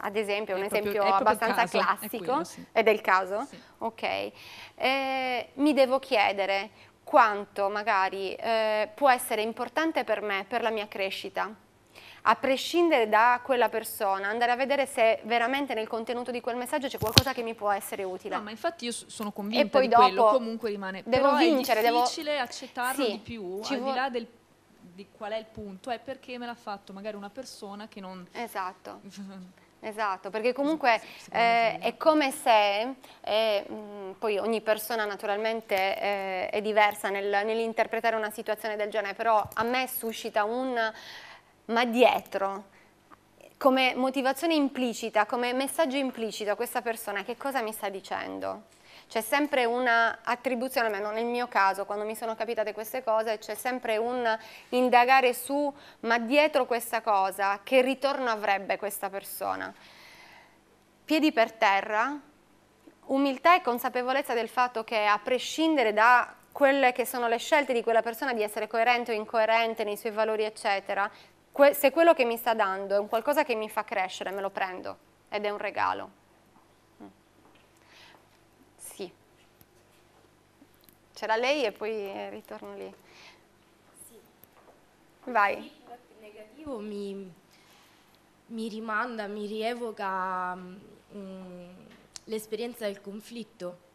[SPEAKER 1] ad esempio, è un proprio, esempio abbastanza caso, classico, quello, sì. è il caso, sì. ok, eh, mi devo chiedere quanto magari eh, può essere importante per me, per la mia crescita, a prescindere da quella persona, andare a vedere se veramente nel contenuto di quel messaggio c'è qualcosa che mi può essere utile. No, ma infatti io sono convinta e poi di dopo quello, comunque rimane. Devo Però vincere, è difficile
[SPEAKER 6] devo... accettarlo sì, di più, al di là del di qual è il punto, è perché me l'ha fatto magari una persona che non... Esatto.
[SPEAKER 1] Esatto, perché comunque eh, è come se, eh, poi ogni persona naturalmente eh, è diversa nel, nell'interpretare una situazione del genere, però a me suscita un ma dietro, come motivazione implicita, come messaggio implicito a questa persona, che cosa mi sta dicendo? C'è sempre un'attribuzione, almeno nel mio caso, quando mi sono capitate queste cose, c'è sempre un indagare su, ma dietro questa cosa, che ritorno avrebbe questa persona? Piedi per terra, umiltà e consapevolezza del fatto che a prescindere da quelle che sono le scelte di quella persona di essere coerente o incoerente nei suoi valori, eccetera, que se quello che mi sta dando è un qualcosa che mi fa crescere, me lo prendo ed è un regalo. Mm. Sì. C'era lei e poi ritorno lì. Vai. Il negativo mi, mi,
[SPEAKER 12] rimanda, mi rievoca mm, l'esperienza del conflitto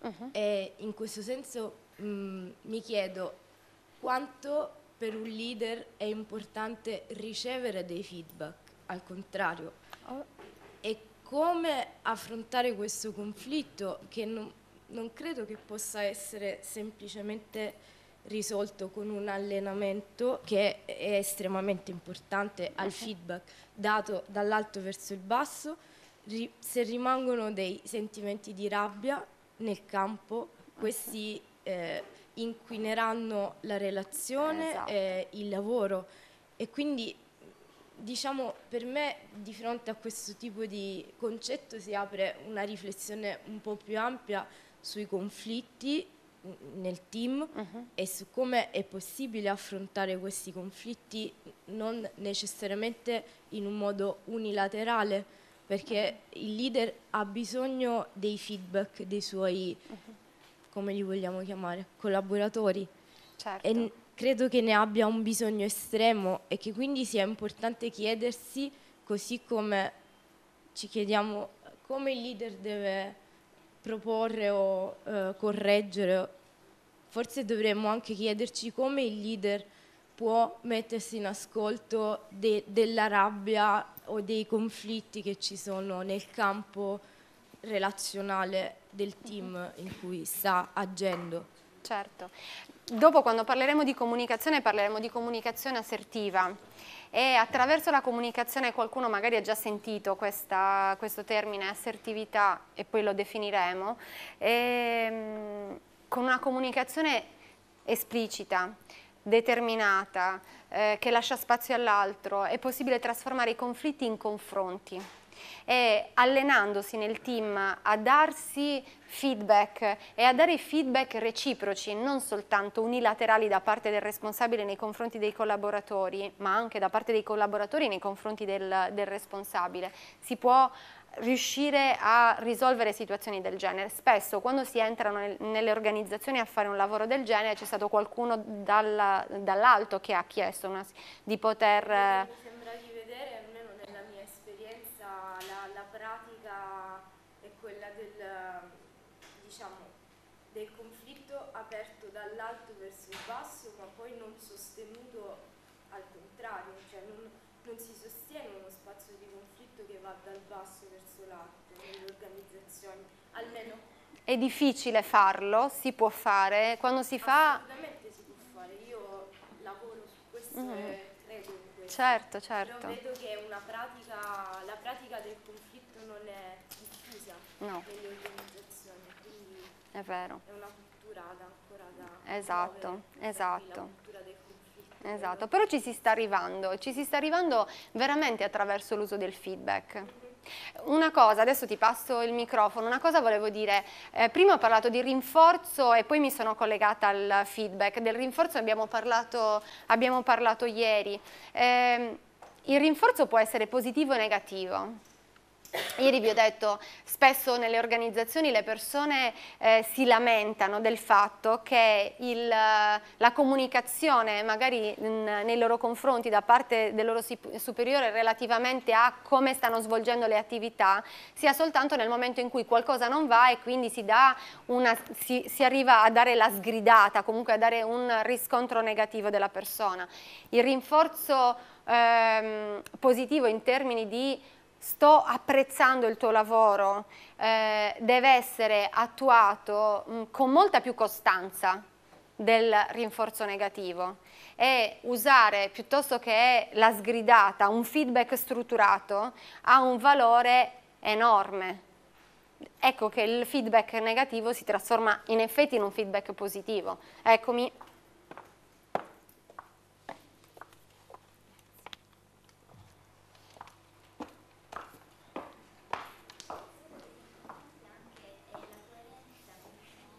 [SPEAKER 12] uh mhm. -huh. e in questo senso mh, mm, mi chiedo quanto per un leader è importante ricevere dei feedback, al contrario. Oh. E come affrontare questo conflitto che non, non credo che possa essere semplicemente risolto con un allenamento che è estremamente importante al feedback dato dall'alto verso il basso, se rimangono dei sentimenti di rabbia nel campo, questi eh, inquineranno la relazione esatto. e il lavoro e quindi diciamo per me di fronte a questo tipo di concetto si apre una riflessione un po' più ampia sui conflitti nel team uh-huh. e su come è possibile affrontare questi conflitti non necessariamente in un modo unilaterale perché uh-huh. il leader ha bisogno dei feedback dei suoi uh-huh come li vogliamo chiamare, collaboratori. Certo. E credo che ne abbia un bisogno estremo e che quindi sia importante chiedersi, così come ci chiediamo come il leader deve proporre o eh, correggere, forse dovremmo anche chiederci come il leader può mettersi in ascolto de della rabbia o dei conflitti che ci sono nel campo relazionale del team
[SPEAKER 1] in cui sta agendo. Certo. Dopo quando parleremo di comunicazione parleremo di comunicazione assertiva e attraverso la comunicazione qualcuno magari ha già sentito questa, questo termine assertività e poi lo definiremo, e, ehm, con una comunicazione esplicita, determinata, eh, che lascia spazio all'altro, è possibile trasformare i conflitti in confronti e allenandosi nel team a darsi feedback e a dare feedback reciproci, non soltanto unilaterali da parte del responsabile nei confronti dei collaboratori, ma anche da parte dei collaboratori nei confronti del, del responsabile. Si può riuscire a risolvere situazioni del genere. Spesso quando si entrano nel, nelle organizzazioni a fare un lavoro del genere c'è stato qualcuno dall'alto che ha chiesto una, di poter... Eh,
[SPEAKER 12] dall'alto verso il basso, ma poi non sostenuto al contrario, cioè non, non si sostiene uno spazio di conflitto che va dal basso verso l'alto nelle organizzazioni, almeno.
[SPEAKER 1] È difficile farlo, si può fare, quando si fa...
[SPEAKER 12] Assolutamente si può fare, io lavoro su questo mm. Mm-hmm. e credo in questo. Certo, certo. Però vedo che pratica, la pratica del conflitto non è diffusa no. nelle organizzazioni,
[SPEAKER 1] quindi è, vero. è
[SPEAKER 12] una strutturata ancora
[SPEAKER 1] da... Esatto, esatto. Esatto, però ci si sta arrivando, ci si sta arrivando veramente attraverso l'uso del feedback. Una cosa, adesso ti passo il microfono, una cosa volevo dire, eh, prima ho parlato di rinforzo e poi mi sono collegata al feedback, del rinforzo abbiamo parlato, abbiamo parlato ieri, eh, il rinforzo può essere positivo o negativo, Ieri vi ho detto, spesso nelle organizzazioni le persone eh, si lamentano del fatto che il, eh, la comunicazione magari mh, mm, nei loro confronti da parte del loro superiore relativamente a come stanno svolgendo le attività sia soltanto nel momento in cui qualcosa non va e quindi si, una, si, si arriva a dare la sgridata, comunque a dare un riscontro negativo della persona. Il rinforzo ehm, positivo in termini di sto apprezzando il tuo lavoro, eh, deve essere attuato mh, mm, con molta più costanza del rinforzo negativo e usare piuttosto che la sgridata, un feedback strutturato ha un valore enorme. Ecco che il feedback negativo si trasforma in effetti in un feedback positivo. Eccomi,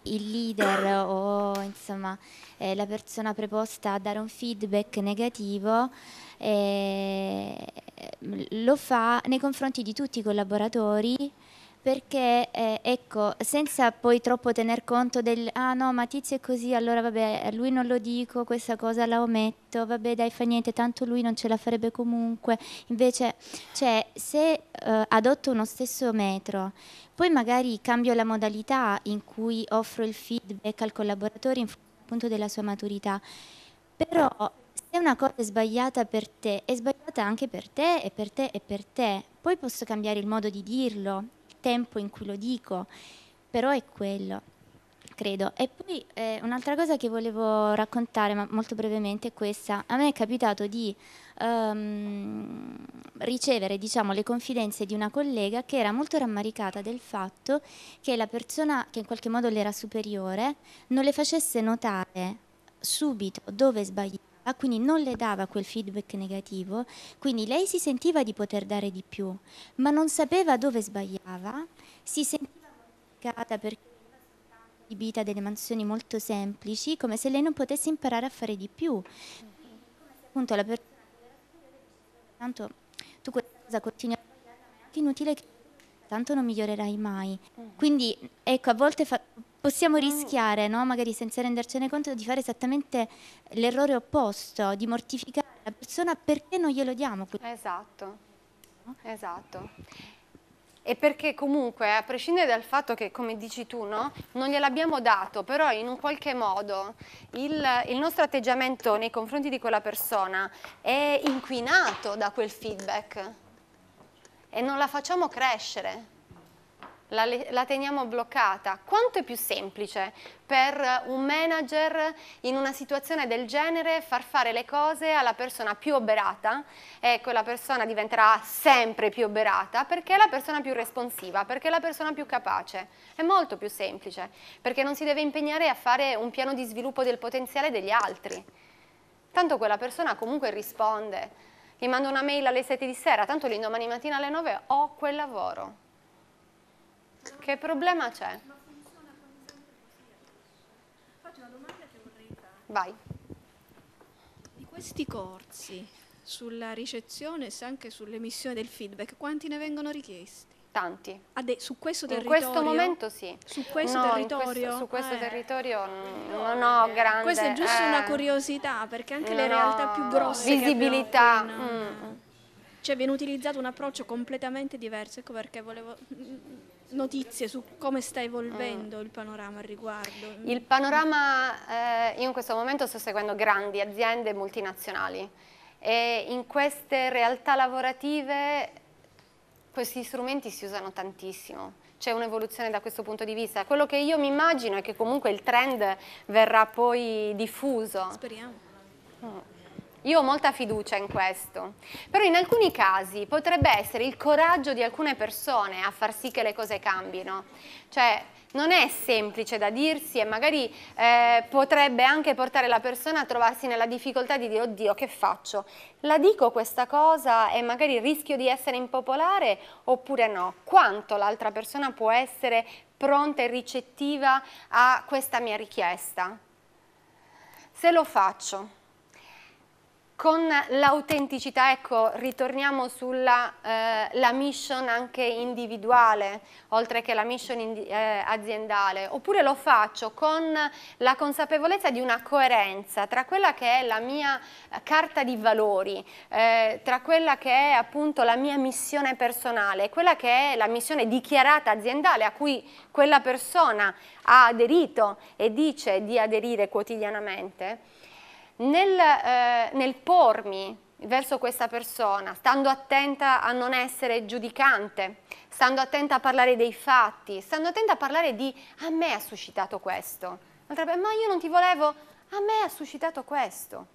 [SPEAKER 7] il leader o insomma, eh, la persona preposta a dare un feedback negativo eh, lo fa nei confronti di tutti i collaboratori perché eh, ecco, senza poi troppo tener conto del ah no, ma tizio è così, allora vabbè, lui non lo dico, questa cosa la ometto, vabbè dai fa niente, tanto lui non ce la farebbe comunque. Invece, cioè, se eh, adotto uno stesso metro, poi magari cambio la modalità in cui offro il feedback al collaboratore in funzione della sua maturità. Però se una cosa è sbagliata per te, è sbagliata anche per te e per te e per te. Poi posso cambiare il modo di dirlo tempo in cui lo dico, però è quello, credo. E poi eh, un'altra cosa che volevo raccontare, ma molto brevemente, è questa. A me è capitato di um, ricevere diciamo, le confidenze di una collega che era molto rammaricata del fatto che la persona che in qualche modo le era superiore non le facesse notare subito dove sbagliava Ah, quindi non le dava quel feedback negativo, quindi lei si sentiva di poter dare di più, ma non sapeva dove sbagliava, si sentiva mortificata perché adibita delle mansioni molto semplici, come se lei non potesse imparare a fare di più. Quindi, appunto la persona tanto tu questa cosa continui a fare, è anche inutile che tanto non migliorerai mai. Mm. Quindi ecco, a volte fa possiamo ah. rischiare, no? magari senza rendercene conto, di fare esattamente l'errore opposto, di mortificare la persona perché non glielo diamo. Esatto,
[SPEAKER 1] no? esatto. E perché comunque, a prescindere dal fatto che, come dici tu, no? non gliel'abbiamo dato, però in un qualche modo il, il, nostro atteggiamento nei confronti di quella persona è inquinato da quel feedback e non la facciamo crescere la, la teniamo bloccata. Quanto è più semplice per un manager in una situazione del genere far fare le cose alla persona più oberata e ecco, quella persona diventerà sempre più oberata perché è la persona più responsiva, perché è la persona più capace. È molto più semplice perché non si deve impegnare a fare un piano di sviluppo del potenziale degli altri. Tanto quella persona comunque risponde, gli mando una mail alle 7 di sera, tanto l'indomani mattina alle 9 ho quel lavoro. Che problema c'è?
[SPEAKER 3] Faccio una domanda che vorrei fare. Vai. Di questi corsi sulla ricezione e anche sull'emissione del feedback, quanti ne vengono richiesti? Tanti. Adè, su questo territorio? In questo momento sì. Su questo no, territorio? Questo, su questo eh.
[SPEAKER 1] territorio non ho grande... Questa è giusto eh. una
[SPEAKER 3] curiosità, perché anche no. le realtà più grosse Visibilità. Abbiamo, no. mm. Cioè viene utilizzato un approccio completamente diverso, ecco perché volevo notizie su come sta
[SPEAKER 1] evolvendo
[SPEAKER 3] mm. il panorama al riguardo? Il panorama,
[SPEAKER 1] eh, io in questo momento sto seguendo grandi aziende multinazionali e in queste realtà lavorative questi strumenti si usano tantissimo c'è un'evoluzione da questo punto di vista. Quello che io mi immagino è che comunque il trend verrà poi diffuso. Speriamo. Mm. Io ho molta fiducia in questo, però in alcuni casi potrebbe essere il coraggio di alcune persone a far sì che le cose cambino. Cioè, non è semplice da dirsi e magari eh, potrebbe anche portare la persona a trovarsi nella difficoltà di dire oddio che faccio, la dico questa cosa e magari rischio di essere impopolare oppure no, quanto l'altra persona può essere pronta e ricettiva a questa mia richiesta. Se lo faccio, con l'autenticità, ecco, ritorniamo sulla eh, mission anche individuale, oltre che la mission eh, aziendale, oppure lo faccio con la consapevolezza di una coerenza tra quella che è la mia carta di valori, eh, tra quella che è appunto la mia missione personale, quella che è la missione dichiarata aziendale a cui quella persona ha aderito e dice di aderire quotidianamente nel, eh, nel pormi verso questa persona, stando attenta a non essere giudicante, stando attenta a parlare dei fatti, stando attenta a parlare di a me ha suscitato questo, ma io non ti volevo, a me ha suscitato questo.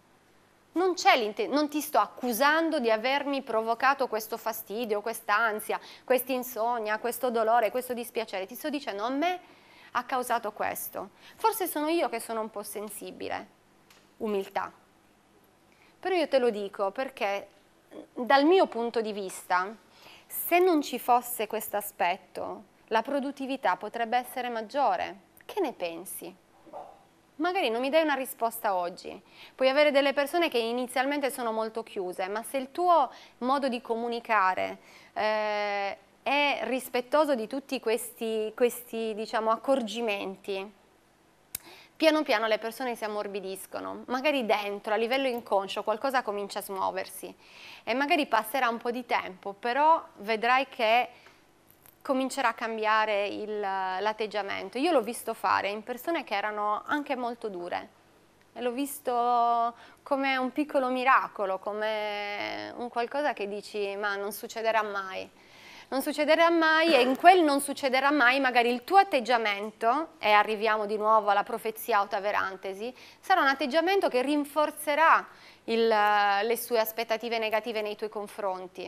[SPEAKER 1] Non, non ti sto accusando di avermi provocato questo fastidio, questa ansia, questa insonnia, questo dolore, questo dispiacere, ti sto dicendo a me ha causato questo. Forse sono io che sono un po' sensibile, umiltà. Però io te lo dico perché mm, dal mio punto di vista, se non ci fosse questo aspetto, la produttività potrebbe essere maggiore. Che ne pensi? Magari non mi dai una risposta oggi. Puoi avere delle persone che inizialmente sono molto chiuse, ma se il tuo modo di comunicare eh, è rispettoso di tutti questi, questi diciamo, accorgimenti, piano piano le persone si ammorbidiscono, magari dentro, a livello inconscio, qualcosa comincia a smuoversi e magari passerà un po' di tempo, però vedrai che comincerà a cambiare l'atteggiamento. Io l'ho visto fare in persone che erano anche molto dure. L'ho visto come un piccolo miracolo, come un qualcosa che dici ma non succederà mai non succederà mai e in quel non succederà mai magari il tuo atteggiamento, e arriviamo di nuovo alla profezia otaverantesi, sarà un atteggiamento che rinforzerà il, eh, le sue aspettative negative nei tuoi confronti.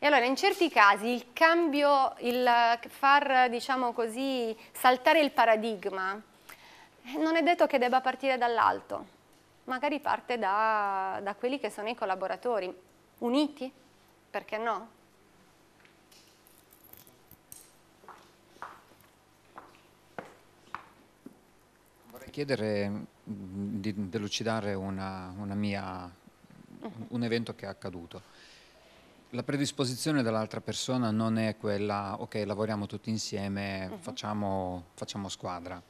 [SPEAKER 1] E allora in certi casi il cambio, il eh, far, diciamo così, saltare il paradigma, eh, non è detto che debba partire dall'alto, magari parte da, da quelli che sono i collaboratori, uniti, perché no?
[SPEAKER 9] chiedere mm, di delucidare una, una mia, uh-huh. un evento che è accaduto. La predisposizione dell'altra persona non è quella, ok, lavoriamo tutti insieme, uh-huh. facciamo, facciamo squadra.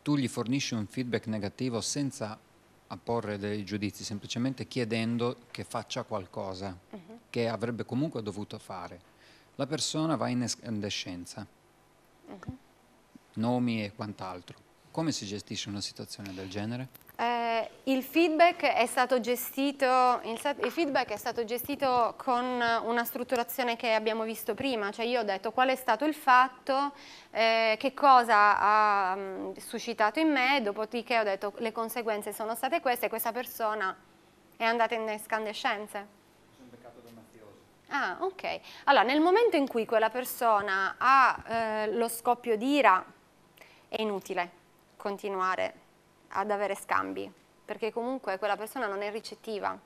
[SPEAKER 9] Tu gli fornisci un feedback negativo senza apporre dei giudizi, semplicemente chiedendo che faccia qualcosa uh-huh. che avrebbe comunque dovuto fare. La persona va in escandescenza, uh-huh. nomi e quant'altro come si gestisce una situazione del genere?
[SPEAKER 1] Eh, il, feedback gestito, il, il, feedback è stato gestito, con una strutturazione che abbiamo visto prima, cioè io ho detto qual è stato il fatto, eh, che cosa ha mh, suscitato in me, dopodiché ho detto le conseguenze sono state queste, e questa persona è andata in escandescenze. Ah, ok. Allora, nel momento in cui quella persona ha eh, lo scoppio d'ira, è inutile continuare ad avere scambi, perché comunque quella persona non è ricettiva,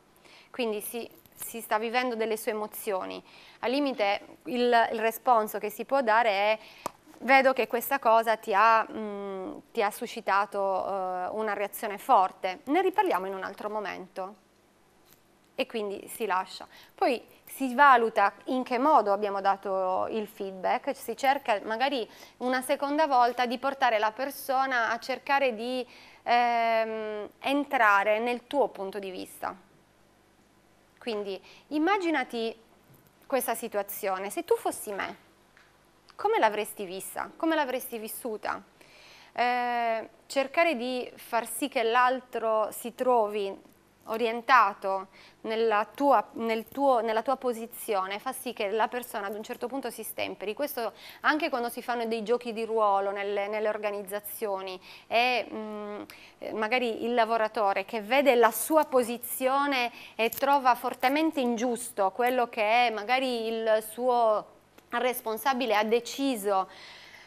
[SPEAKER 1] quindi si, si sta vivendo delle sue emozioni. Al limite il, il, responso che si può dare è vedo che questa cosa ti ha, mh, ti ha suscitato uh, una reazione forte, ne riparliamo in un altro momento e quindi si lascia. Poi si valuta in che modo abbiamo dato il feedback, si cerca magari una seconda volta di portare la persona a cercare di ehm, entrare nel tuo punto di vista. Quindi immaginati questa situazione, se tu fossi me, come l'avresti vista? Come l'avresti vissuta? Eh, cercare di far sì che l'altro si trovi orientato nella tua, nel tuo, nella tua, posizione fa sì che la persona ad un certo punto si stemperi. Questo anche quando si fanno dei giochi di ruolo nelle, nelle organizzazioni e mh, mm, eh, magari il lavoratore che vede la sua posizione e trova fortemente ingiusto quello che magari il suo responsabile ha deciso.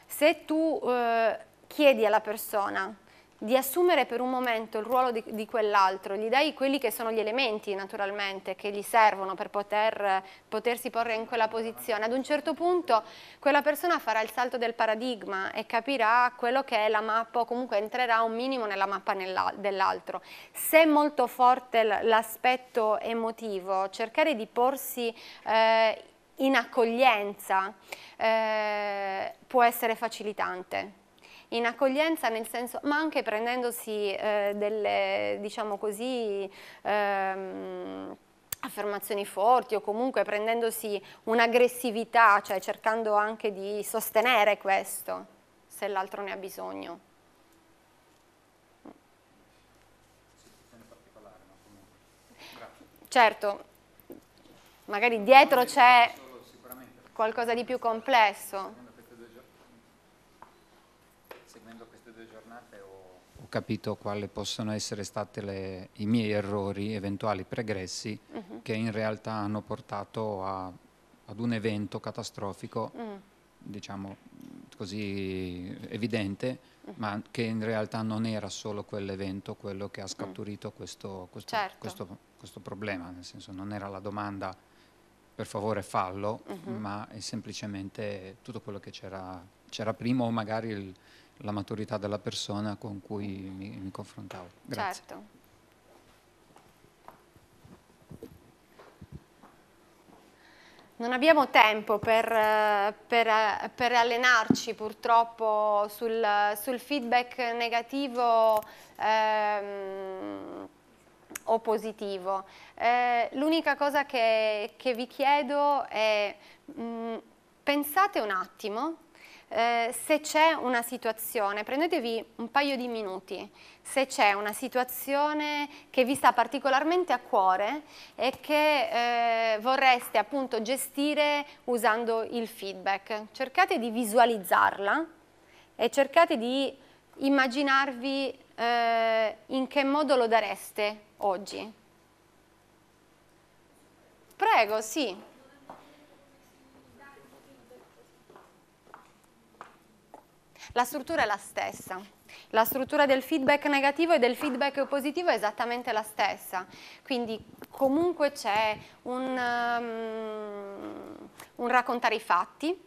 [SPEAKER 1] Se tu eh, chiedi alla persona di assumere per un momento il ruolo di, di quell'altro, gli dai quelli che sono gli elementi naturalmente che gli servono per poter, potersi porre in quella posizione, ad un certo punto quella persona farà il salto del paradigma e capirà quello che è la mappa o comunque entrerà un minimo nella mappa dell'altro. Se è molto forte l'aspetto emotivo, cercare di porsi eh, in accoglienza eh, può essere facilitante in accoglienza nel senso, ma anche prendendosi eh, delle, diciamo così, ehm, affermazioni forti o comunque prendendosi un'aggressività, cioè cercando anche di sostenere questo, se l'altro ne ha bisogno. Certo, magari dietro c'è qualcosa di più complesso.
[SPEAKER 9] capito quali possono essere stati le, i miei errori, eventuali pregressi, uh mhm. -huh. che in realtà hanno portato a, ad un evento catastrofico, uh mm. -huh. diciamo così evidente, uh mm. -huh. ma che in realtà non era solo quell'evento quello che ha mm. scaturito questo, questo, certo. questo, questo, problema, nel senso non era la domanda per favore fallo, mhm. ma è semplicemente tutto quello che c'era, prima o magari il la maturità della persona con cui mi, mi confrontavo. Grazie.
[SPEAKER 1] Certo. Non abbiamo tempo per, per, per allenarci purtroppo sul, sul feedback negativo ehm, o positivo. Eh, L'unica cosa che, che, vi chiedo è mh, mm, pensate un attimo eh, se c'è una situazione, prendetevi un paio di minuti, se c'è una situazione che vi sta particolarmente a cuore e che eh, vorreste appunto gestire usando il feedback, cercate di visualizzarla e cercate di immaginarvi eh, in che modo lo dareste oggi. Prego, sì. La struttura è la stessa. La struttura del feedback negativo e del feedback positivo è esattamente la stessa, quindi comunque c'è un, um, un raccontare i fatti,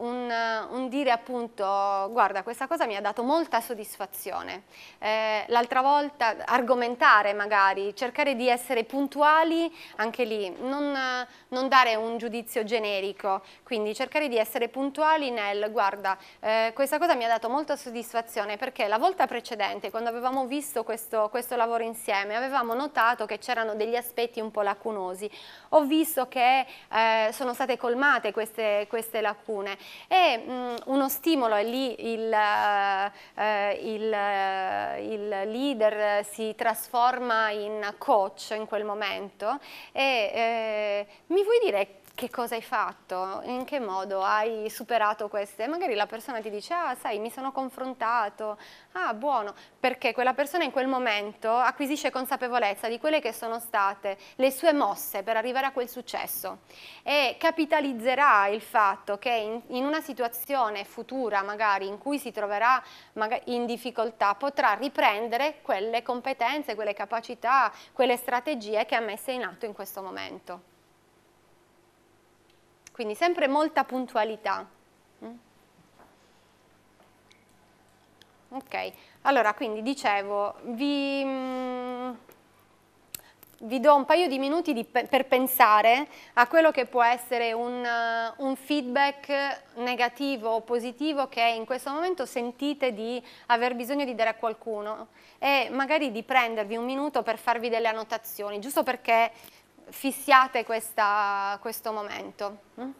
[SPEAKER 1] un, eh, un, dire appunto guarda questa cosa mi ha dato molta soddisfazione, eh, l'altra volta argomentare magari, cercare di essere puntuali anche lì, non, eh, non, dare un giudizio generico, quindi cercare di essere puntuali nel guarda eh, questa cosa mi ha dato molta soddisfazione perché la volta precedente quando avevamo visto questo, questo lavoro insieme avevamo notato che c'erano degli aspetti un po' lacunosi, ho visto che eh, sono state colmate queste, queste lacune è mh, mm, uno stimolo, e lì il, eh, eh il, eh, il, leader si trasforma in coach in quel momento e eh, mi vuoi dire che cosa hai fatto, in che modo hai superato queste. Magari la persona ti dice, ah sai, mi sono confrontato, ah buono, perché quella persona in quel momento acquisisce consapevolezza di quelle che sono state le sue mosse per arrivare a quel successo e capitalizzerà il fatto che in, in una situazione futura magari in cui si troverà in difficoltà potrà riprendere quelle competenze, quelle capacità, quelle strategie che ha messo in atto in questo momento. Quindi sempre molta puntualità. Mm? Ok, allora quindi dicevo, vi, mm, vi do un paio di minuti di, per pensare a quello che può essere un, uh, un, feedback negativo o positivo che in questo momento sentite di aver bisogno di dare a qualcuno e magari di prendervi un minuto per farvi delle annotazioni, giusto perché fissiate questa, questo momento. Mm?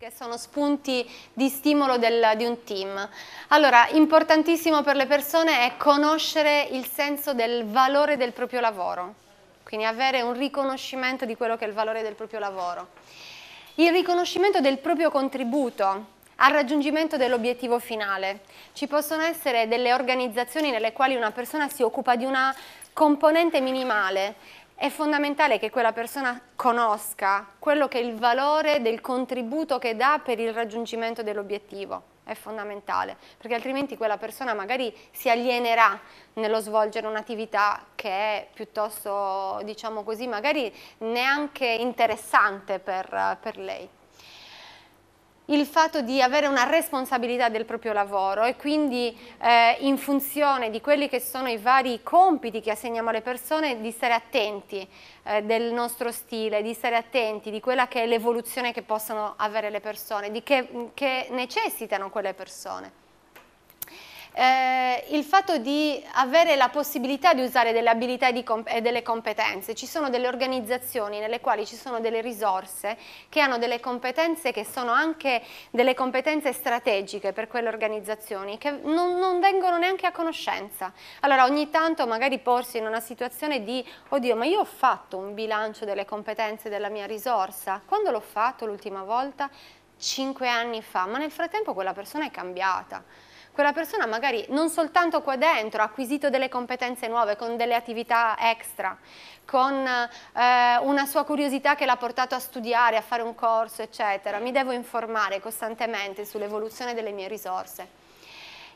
[SPEAKER 1] che sono spunti di stimolo del, di un team. Allora, importantissimo per le persone è conoscere il senso del valore del proprio lavoro, quindi avere un riconoscimento di quello che è il valore del proprio lavoro. Il riconoscimento del proprio contributo al raggiungimento dell'obiettivo finale. Ci possono essere delle organizzazioni nelle quali una persona si occupa di una componente minimale è fondamentale che quella persona conosca quello che è il valore del contributo che dà per il raggiungimento dell'obiettivo. È fondamentale, perché altrimenti quella persona magari si alienerà nello svolgere un'attività che è piuttosto, diciamo così, magari neanche interessante per, per lei il fatto di avere una responsabilità del proprio lavoro e quindi eh, in funzione di quelli che sono i vari compiti che assegniamo alle persone di stare attenti eh, del nostro stile, di stare attenti di quella che è l'evoluzione che possono avere le persone, di che, che necessitano quelle persone eh, il fatto di avere la possibilità di usare delle abilità e, comp e delle competenze. Ci sono delle organizzazioni nelle quali ci sono delle risorse che hanno delle competenze che sono anche delle competenze strategiche per quelle organizzazioni che non, non vengono neanche a conoscenza. Allora ogni tanto magari porsi in una situazione di oddio ma io ho fatto un bilancio delle competenze della mia risorsa, quando l'ho fatto l'ultima volta? Cinque anni fa, ma nel frattempo quella persona è cambiata quella persona magari non soltanto qua dentro ha acquisito delle competenze nuove con delle attività extra, con eh, una sua curiosità che l'ha portato a studiare, a fare un corso, eccetera. Mi devo informare costantemente sull'evoluzione delle mie risorse.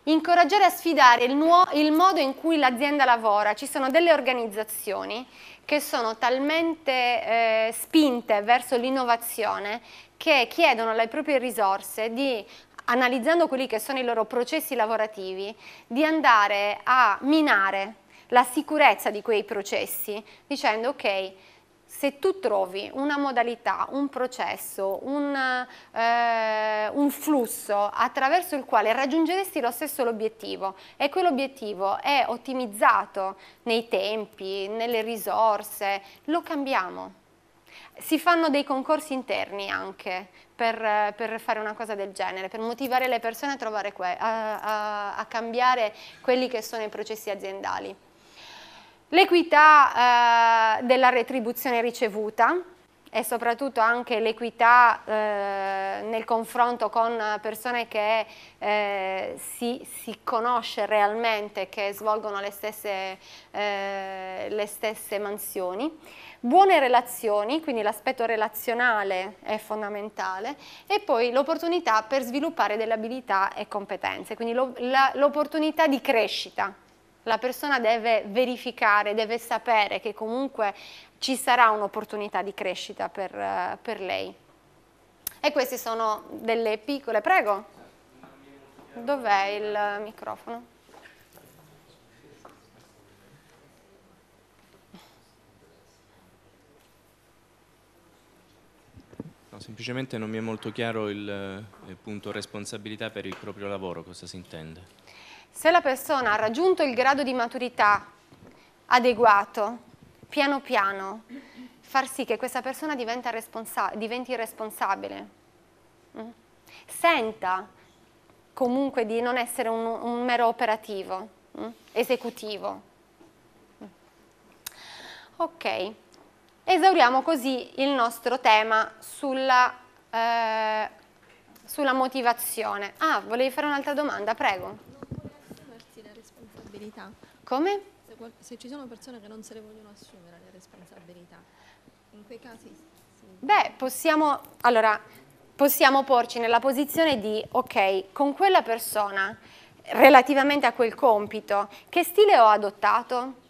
[SPEAKER 1] Incoraggiare a sfidare il, il modo in cui l'azienda lavora. Ci sono delle organizzazioni che sono talmente eh, spinte verso l'innovazione che chiedono alle proprie risorse di analizzando quelli che sono i loro processi lavorativi, di andare a minare la sicurezza di quei processi dicendo ok, se tu trovi una modalità, un processo, un, eh, un, flusso attraverso il quale raggiungeresti lo stesso obiettivo e quell'obiettivo è ottimizzato nei tempi, nelle risorse, lo cambiamo. Si fanno dei concorsi interni anche, per, per, fare una cosa del genere, per motivare le persone a, que, a, a, a cambiare quelli che sono i processi aziendali. L'equità eh, della retribuzione ricevuta, e soprattutto anche l'equità eh, nel confronto con persone che eh, si, si, conosce realmente, che svolgono le stesse, eh, le stesse mansioni buone relazioni, quindi l'aspetto relazionale è fondamentale, e poi l'opportunità per sviluppare delle abilità e competenze, quindi l'opportunità di crescita. La persona deve verificare, deve sapere che comunque ci sarà un'opportunità di crescita per, per, lei. E queste sono delle piccole... Prego? Dov'è il microfono?
[SPEAKER 2] No, semplicemente non mi è molto chiaro il, eh, il punto responsabilità per il proprio lavoro, cosa si intende?
[SPEAKER 1] Se la persona ha raggiunto il grado di maturità adeguato, piano piano, far sì che questa persona diventi responsabile, mm, senta comunque di non essere un, un mero operativo, mm, esecutivo. Mm. Ok. Esauriamo così il nostro tema sulla, eh, sulla motivazione. Ah, volevi fare un'altra domanda, prego. Non
[SPEAKER 3] vuole assumersi la responsabilità. Come? Se, se, ci sono persone che non se le vogliono assumere le responsabilità, in quei casi...
[SPEAKER 1] Beh, possiamo... Allora, possiamo porci nella posizione di, ok, con quella persona,
[SPEAKER 7] relativamente
[SPEAKER 1] a quel compito, che stile ho adottato?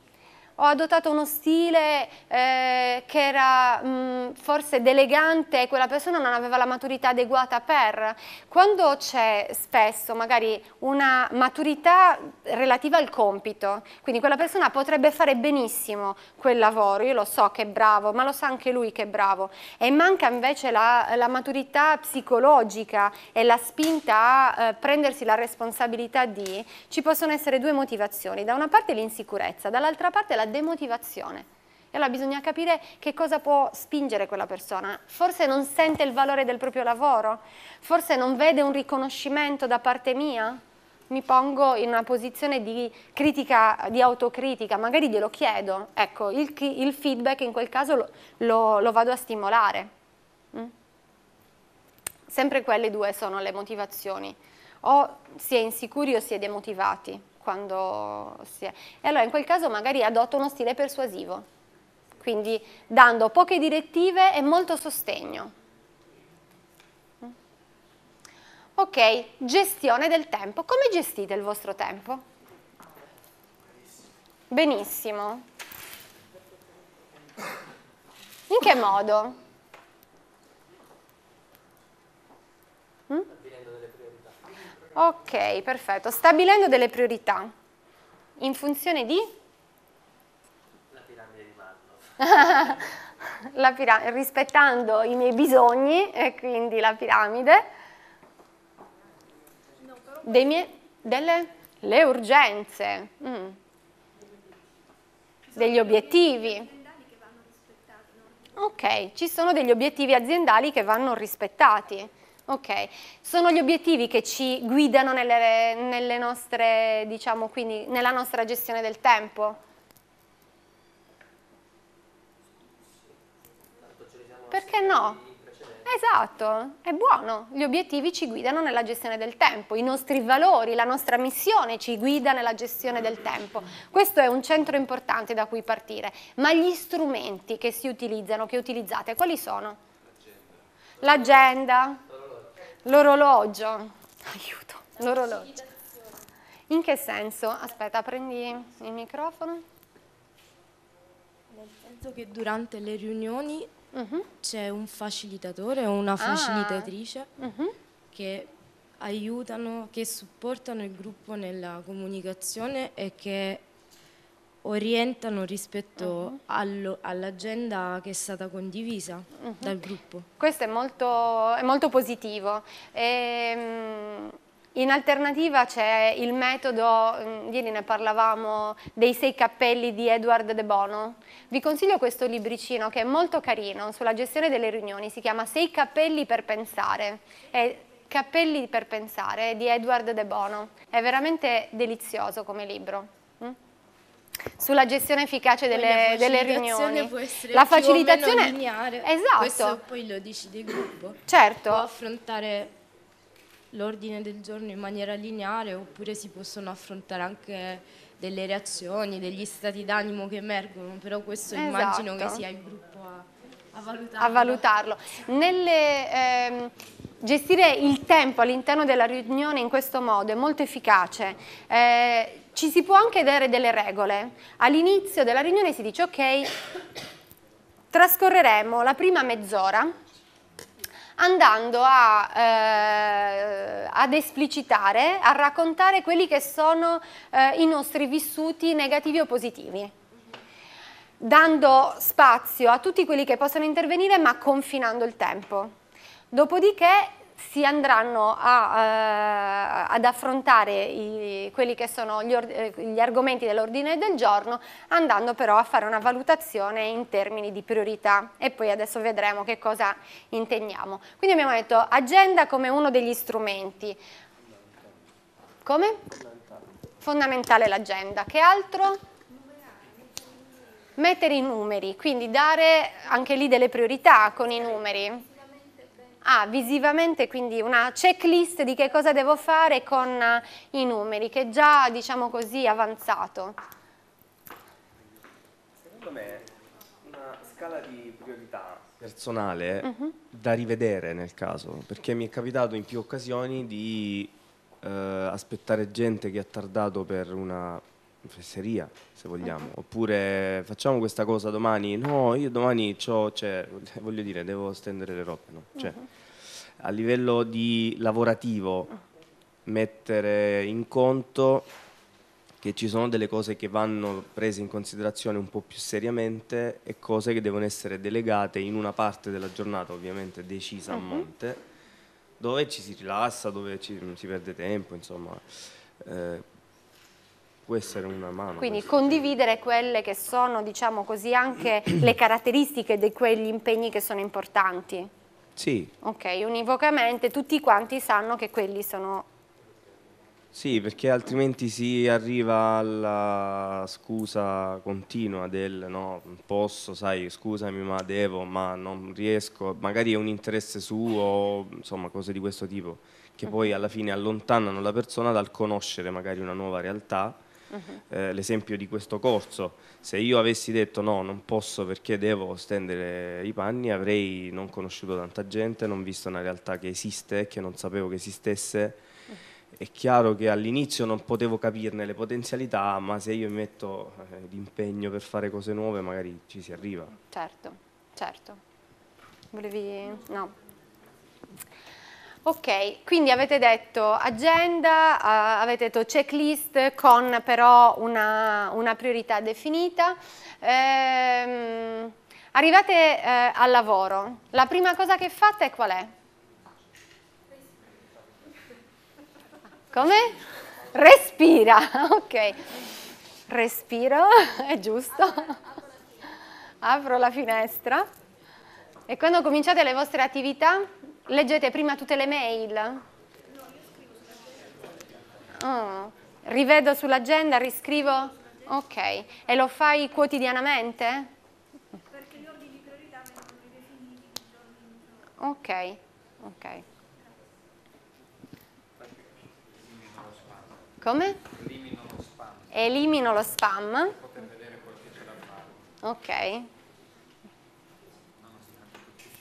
[SPEAKER 1] ho adottato uno stile eh, che era mh, forse delegante e quella persona non aveva la maturità adeguata per. Quando c'è spesso magari una maturità relativa al compito, quindi quella persona potrebbe fare benissimo quel lavoro, io lo so che è bravo, ma lo sa anche lui che è bravo, e manca invece la, la maturità psicologica e la spinta a eh, prendersi la responsabilità di, ci possono essere due motivazioni, da una parte l'insicurezza, dall'altra parte la la demotivazione. E allora bisogna capire che cosa può spingere quella persona. Forse non sente il valore del proprio lavoro, forse non vede un riconoscimento da parte mia. Mi pongo in una posizione di critica, di autocritica, magari glielo chiedo. Ecco, il, il feedback in quel caso lo, lo, lo vado a stimolare. Mm? Sempre quelle due sono le motivazioni. O si è insicuri o si è demotivati quando si è. E allora in quel caso magari adotto uno stile persuasivo, quindi dando poche direttive e molto sostegno. Mm. Ok, gestione del tempo. Come gestite il vostro tempo? Benissimo. In che modo? Mm? Ok, perfetto. Stabilendo delle priorità in funzione di? La piramide di Maslow. piram rispettando i miei bisogni e quindi la piramide dei miei, delle le urgenze, mm. degli obiettivi. Ok, ci sono degli obiettivi aziendali che vanno rispettati. Ok, sono gli obiettivi che ci guidano nelle, nelle nostre, diciamo, quindi nella nostra gestione del tempo? Perché no? Esatto, è buono, gli obiettivi ci guidano nella gestione del tempo, i nostri valori, la nostra missione ci guida nella gestione del tempo. Questo è un centro importante da cui partire, ma gli strumenti che si utilizzano, che utilizzate, quali sono? L'agenda L'orologio. Aiuto. L'orologio. In che senso? Aspetta, prendi il microfono. Nel senso che durante le riunioni uh mm-hmm. -huh.
[SPEAKER 12] c'è un facilitatore o una ah. facilitatrice ah. uh -huh. che aiutano, che supportano il gruppo nella comunicazione e che orientano rispetto uh mhm. -huh. all'agenda che è stata condivisa uh
[SPEAKER 1] mhm. -huh. dal gruppo. Questo è molto, è molto positivo. E, ehm, in alternativa c'è il metodo, mm, ieri ne parlavamo, dei sei cappelli di Edward De Bono. Vi consiglio questo libricino che è molto carino sulla gestione delle riunioni, si chiama Sei cappelli per pensare. È Cappelli per pensare di Edward De Bono. È veramente delizioso come libro sulla gestione efficace delle, delle riunioni. Può essere la facilitazione lineare. Esatto. Questo
[SPEAKER 12] poi lo decide il gruppo. Certo. Può affrontare l'ordine del giorno in maniera lineare oppure si possono affrontare anche delle reazioni, degli stati d'animo che emergono, però questo esatto. immagino che sia il gruppo a,
[SPEAKER 1] a valutarlo. A valutarlo. Nelle, ehm, gestire il tempo all'interno della riunione in questo modo è molto efficace. Eh, ci si può anche dare delle regole. All'inizio della riunione si dice ok, trascorreremo la prima mezz'ora andando a, eh, ad esplicitare, a raccontare quelli che sono eh, i nostri vissuti negativi o positivi, dando spazio a tutti quelli che possono intervenire ma confinando il tempo. Dopodiché si andranno a, eh, ad affrontare i, quelli che sono gli, eh, gli argomenti dell'ordine del giorno andando però a fare una valutazione in termini di priorità e poi adesso vedremo che cosa intendiamo. Quindi abbiamo detto agenda come uno degli strumenti. Come? Fondamentale l'agenda. Che altro? Mettere i numeri, quindi dare anche lì delle priorità con i numeri ha ah, visivamente quindi una checklist di che cosa devo fare con eh, i numeri, che è già diciamo così avanzato.
[SPEAKER 2] Secondo me una scala di priorità personale uh mhm. -huh. da rivedere nel caso, perché mi è capitato in più occasioni di eh, aspettare gente che ha tardato per una fesseria, se vogliamo. Oppure facciamo questa cosa domani, no, io domani ho, cioè, voglio dire, devo stendere le robe. No? Cioè, uh-huh. A livello di lavorativo, mettere in conto che ci sono delle cose che vanno prese in considerazione un po' più seriamente e cose che devono essere delegate in una parte della giornata, ovviamente decisa uh-huh. a mhm. monte, dove ci si rilassa, dove ci, si perde tempo, insomma. Eh, può essere una mano. Quindi
[SPEAKER 1] condividere quelle che sono, diciamo così, anche le caratteristiche di quegli impegni che sono importanti. Sì. Ok, univocamente tutti quanti sanno che quelli sono...
[SPEAKER 2] Sì, perché altrimenti si arriva alla scusa continua del no, posso, sai, scusami ma devo, ma non riesco, magari è un interesse suo, insomma cose di questo tipo, che poi mhm. alla fine allontanano la persona dal conoscere magari una nuova realtà eh, l'esempio di questo corso, se io avessi detto no, non posso perché devo stendere i panni, avrei non conosciuto tanta gente, non visto una realtà che esiste, che non sapevo che esistesse. È chiaro che all'inizio non potevo capirne le potenzialità, ma se io mi metto eh, l'impegno per fare cose nuove magari ci si arriva.
[SPEAKER 1] Certo, certo. Volevi... no. Ok, quindi avete detto agenda, uh, avete detto checklist con però una, una priorità definita. Ehm, arrivate eh, al lavoro, la prima cosa che fate qual è? Come? Respira, ok. Respiro, è giusto. Apro la finestra. E quando cominciate le vostre attività? Leggete prima tutte le mail? Oh, rivedo sull'agenda, riscrivo? Ok. E lo fai quotidianamente? Perché gli ordini di priorità vengono ridefiniti. Ok, ok.
[SPEAKER 9] Come? Elimino lo spam. Elimino lo spam.
[SPEAKER 1] Ok.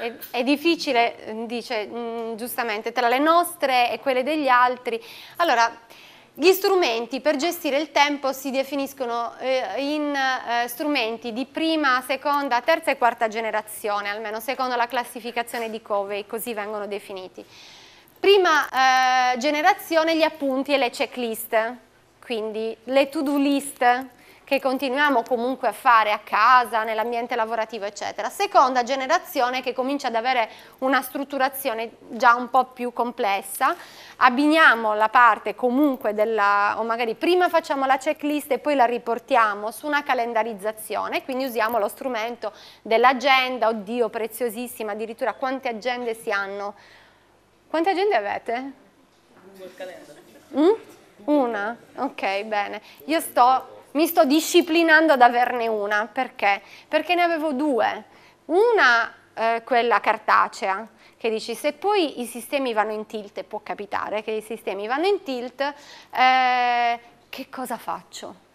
[SPEAKER 1] È, è difficile, mm, dice mm, giustamente, tra le nostre e quelle degli altri. Allora, gli strumenti per gestire il tempo si definiscono eh, in eh, strumenti di prima, seconda, terza e quarta generazione, almeno secondo la classificazione di Covey, così vengono definiti. Prima eh, generazione gli appunti e le checklist, quindi le to-do list, che continuiamo comunque a fare a casa, nell'ambiente lavorativo, eccetera. Seconda generazione che comincia ad avere una strutturazione già un po' più complessa, abbiniamo la parte comunque della, o magari prima facciamo la checklist e poi la riportiamo su una calendarizzazione, quindi usiamo lo strumento dell'agenda, oddio preziosissima, addirittura quante agende si hanno? Quante agende avete? Mm? Una? Ok, bene. Io sto mi sto disciplinando ad averne una, perché? Perché ne avevo due, una eh, quella cartacea, che dici se poi i sistemi vanno in tilt, e può capitare che i sistemi vanno in tilt, eh, che cosa faccio?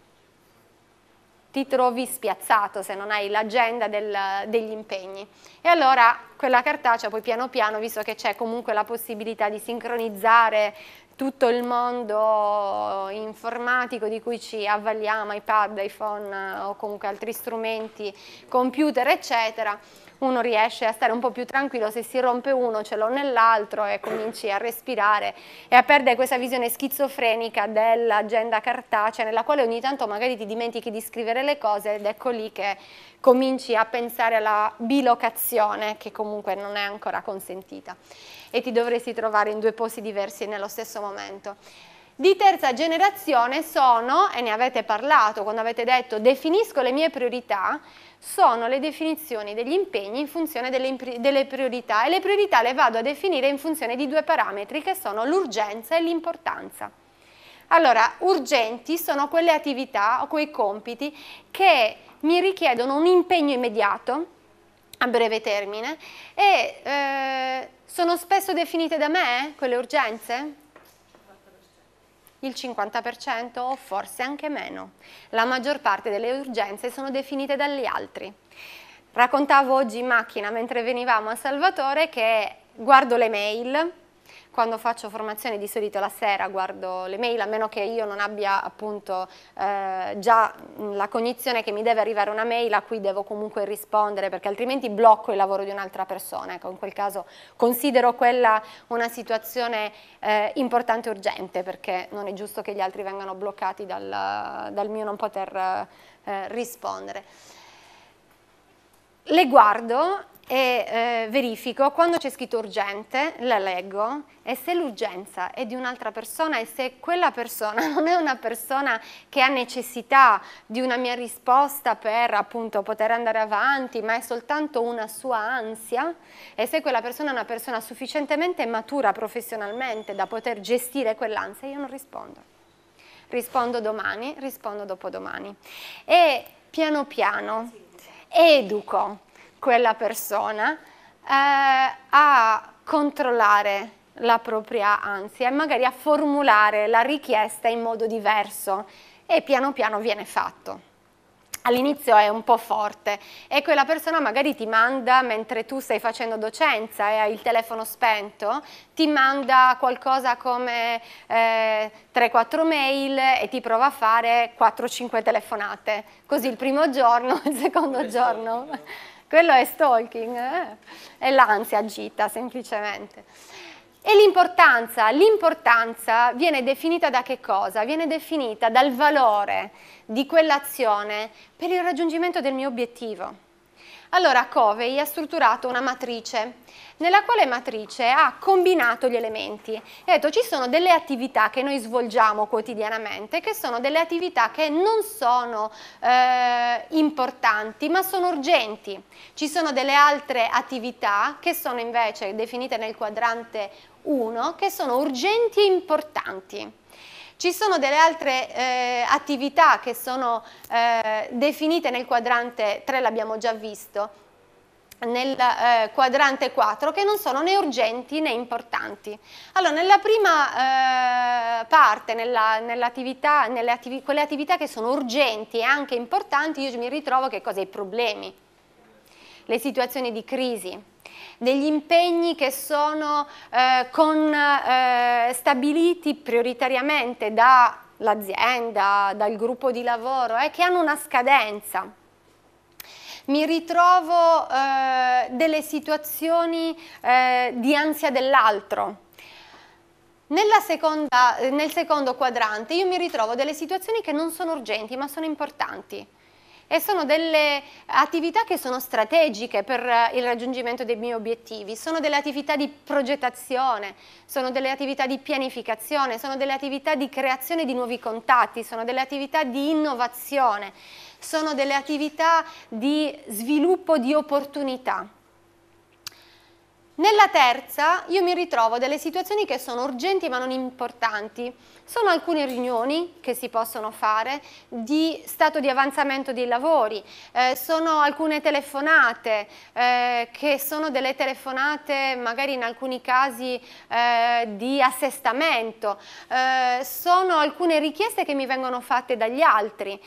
[SPEAKER 1] ti trovi spiazzato se non hai l'agenda degli impegni. E allora quella cartacea poi piano piano, visto che c'è comunque la possibilità di sincronizzare tutto il mondo informatico di cui ci avvaliamo, iPad, iPhone eh, o comunque altri strumenti, computer eccetera, uno riesce a stare un po' più tranquillo, se si rompe uno ce l'ho nell'altro e cominci a respirare e a perdere questa visione schizofrenica dell'agenda cartacea nella quale ogni tanto magari ti dimentichi di scrivere le cose ed ecco lì che cominci a pensare alla bilocazione che comunque non è ancora consentita e ti dovresti trovare in due posti diversi nello stesso momento. Di terza generazione sono, e ne avete parlato quando avete detto definisco le mie priorità, sono le definizioni degli impegni in funzione delle, delle priorità e le priorità le vado a definire in funzione di due parametri che sono l'urgenza e l'importanza. Allora, urgenti sono quelle attività o quei compiti che mi richiedono un impegno immediato, a breve termine e eh, sono spesso definite da me quelle urgenze? il 50% o forse anche meno. La maggior parte delle urgenze sono definite dagli altri. Raccontavo oggi in macchina mentre venivamo a Salvatore che guardo le mail, quando faccio formazione di solito la sera guardo le mail, a meno che io non abbia appunto eh, già mm, la cognizione che mi deve arrivare una mail a cui devo comunque rispondere, perché altrimenti blocco il lavoro di un'altra persona. Ecco, in quel caso considero quella una situazione eh, importante e urgente, perché non è giusto che gli altri vengano bloccati dal, dal mio non poter eh, rispondere. Le guardo e eh, verifico quando c'è scritto urgente, la leggo e se l'urgenza è di un'altra persona e se quella persona non è una persona che ha necessità di una mia risposta per appunto poter andare avanti, ma è soltanto una sua ansia e se quella persona è una persona sufficientemente matura professionalmente da poter gestire quell'ansia, io non rispondo. Rispondo domani, rispondo dopodomani. E piano piano educo quella persona eh, a controllare la propria ansia e magari a formulare la richiesta in modo diverso e piano piano viene fatto. All'inizio è un po' forte e quella persona magari ti manda, mentre tu stai facendo docenza e hai il telefono spento, ti manda qualcosa come eh, 3-4 mail e ti prova a fare 4-5 telefonate. Così il primo giorno, il secondo giorno quello è stalking, eh? è l'ansia agita semplicemente. E l'importanza? L'importanza viene definita da che cosa? Viene definita dal valore di quell'azione per il raggiungimento del mio obiettivo. Allora Covey ha strutturato una matrice nella quale Matrice ha combinato gli elementi. E ha detto ci sono delle attività che noi svolgiamo quotidianamente, che sono delle attività che non sono eh, importanti ma sono urgenti. Ci sono delle altre attività che sono invece definite nel quadrante 1 che sono urgenti e importanti. Ci sono delle altre eh, attività che sono eh, definite nel quadrante 3, l'abbiamo già visto, nel eh, quadrante 4 che non sono né urgenti né importanti. Allora, nella prima eh, parte, nella, nell'attività, nelle attivi, quelle attività che sono urgenti e anche importanti, io mi ritrovo che cosa? I problemi, le situazioni di crisi, degli impegni che sono eh, con, eh, stabiliti prioritariamente dall'azienda, dal gruppo di lavoro, eh, che hanno una scadenza mi ritrovo eh, delle situazioni eh, di ansia dell'altro. nel secondo quadrante io mi ritrovo delle situazioni che non sono urgenti ma sono importanti e sono delle attività che sono strategiche per eh, il raggiungimento dei miei obiettivi, sono delle attività di progettazione, sono delle attività di pianificazione, sono delle attività di creazione di nuovi contatti, sono delle attività di innovazione sono delle attività di sviluppo di opportunità. Nella terza io mi ritrovo delle situazioni che sono urgenti ma non importanti. Sono alcune riunioni che si possono fare di stato di avanzamento dei lavori, eh, sono alcune telefonate eh, che sono delle telefonate magari in alcuni casi eh, di assestamento, eh, sono alcune richieste che mi vengono fatte dagli altri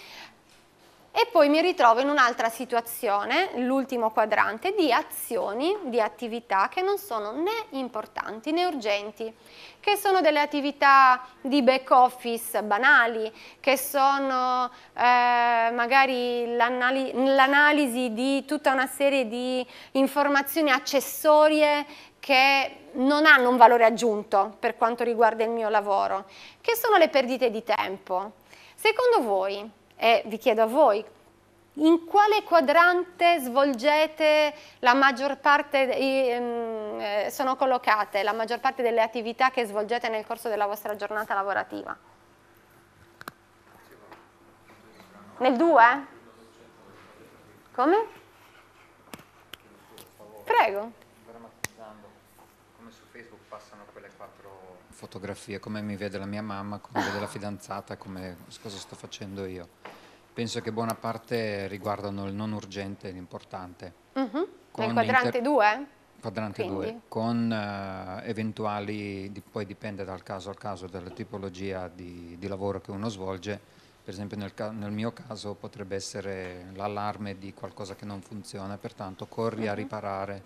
[SPEAKER 1] e poi mi ritrovo in un'altra situazione, l'ultimo quadrante, di azioni, di attività che non sono né importanti né urgenti, che sono delle attività di back office banali, che sono eh, magari l'analisi di tutta una serie di informazioni accessorie che non hanno un valore aggiunto per quanto riguarda il mio lavoro, che sono le perdite di tempo. Secondo voi e vi chiedo a voi, in quale quadrante svolgete la maggior parte, ehm, eh, sono collocate la maggior parte delle attività che svolgete nel corso della vostra giornata lavorativa? Nel 2? Come? Prego.
[SPEAKER 9] fotografie, come mi vede la mia mamma, come vede la fidanzata, come cosa sto facendo io. Penso che buona parte riguardano il non urgente e l'importante.
[SPEAKER 1] Uh-huh. Nel quadrante 2?
[SPEAKER 9] Quadrante 2, con uh, eventuali, di, poi dipende dal caso al caso, dalla tipologia di, di lavoro che uno svolge, per esempio nel, ca- nel, mio caso potrebbe essere l'allarme di qualcosa che non funziona, pertanto corri uh-huh. a mhm. riparare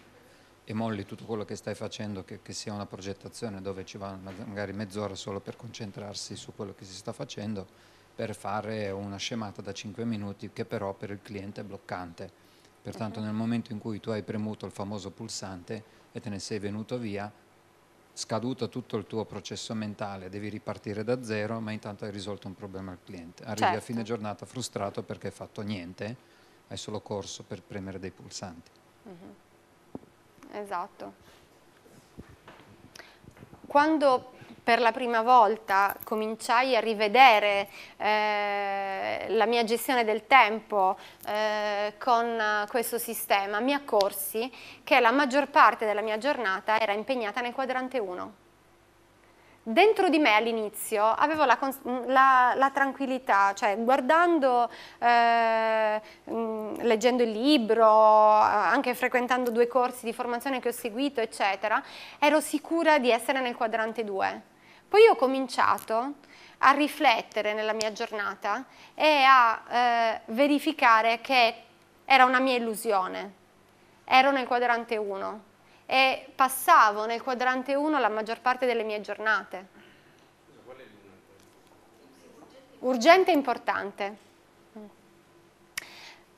[SPEAKER 9] e molli tutto quello che stai facendo, che, che sia una progettazione dove ci va magari mezz'ora solo per concentrarsi su quello che si sta facendo, per fare una scemata da 5 minuti che però per il cliente è bloccante. Pertanto uh mhm. -huh. nel momento in cui tu hai premuto il famoso pulsante e te ne sei venuto via, scaduto tutto il tuo processo mentale, devi ripartire da zero, ma intanto hai risolto un problema al cliente. Arrivi certo. a fine giornata frustrato perché hai fatto niente, hai solo corso per premere dei pulsanti.
[SPEAKER 1] Uh mhm. -huh esatto. Quando per la prima volta cominciai a rivedere eh, la mia gestione del tempo eh, con eh, questo sistema, mi accorsi che la maggior parte della mia giornata era impegnata nel quadrante 1 dentro di me all'inizio avevo la, mm, la, la, tranquillità, cioè guardando, eh, mm, leggendo il libro, eh, anche frequentando due corsi di formazione che ho seguito, eccetera, ero sicura di essere nel quadrante 2. Poi ho cominciato a riflettere nella mia giornata e a eh, verificare che era una mia illusione, ero nel quadrante 1 e passavo nel quadrante 1 la maggior parte delle mie giornate. Urgente e importante.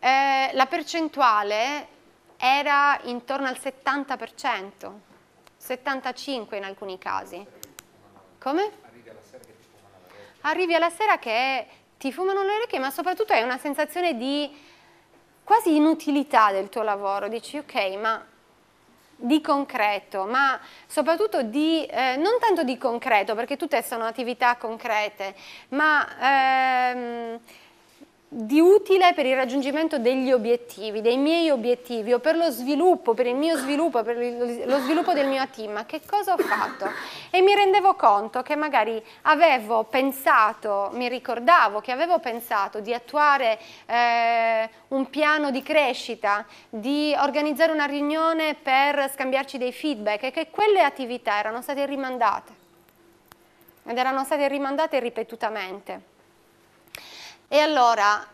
[SPEAKER 1] Eh, la percentuale era intorno al 70%, 75% in alcuni casi. Come? Arrivi alla sera che ti fumano le orecchie, ma soprattutto hai una sensazione di quasi inutilità del tuo lavoro. Dici, ok, ma di concreto, ma soprattutto di, eh, non tanto di concreto, perché tutte sono attività concrete, ma... Ehm, di utile per il raggiungimento degli obiettivi, dei miei obiettivi o per lo sviluppo, per il mio sviluppo, per lo sviluppo del mio team, ma che cosa ho fatto? E mi rendevo conto che magari avevo pensato, mi ricordavo che avevo pensato di attuare eh, un piano di crescita, di organizzare una riunione per scambiarci dei feedback e che quelle attività erano state rimandate ed erano state rimandate ripetutamente. E allora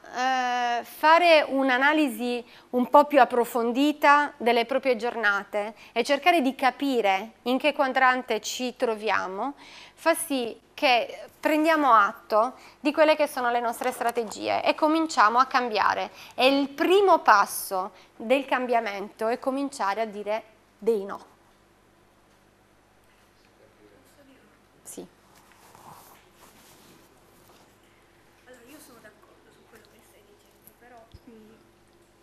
[SPEAKER 1] eh, fare un'analisi un po' più approfondita delle proprie giornate e cercare di capire in che quadrante ci troviamo fa sì che prendiamo atto di quelle che sono le nostre strategie e cominciamo a cambiare. E il primo passo del cambiamento è cominciare a dire dei no.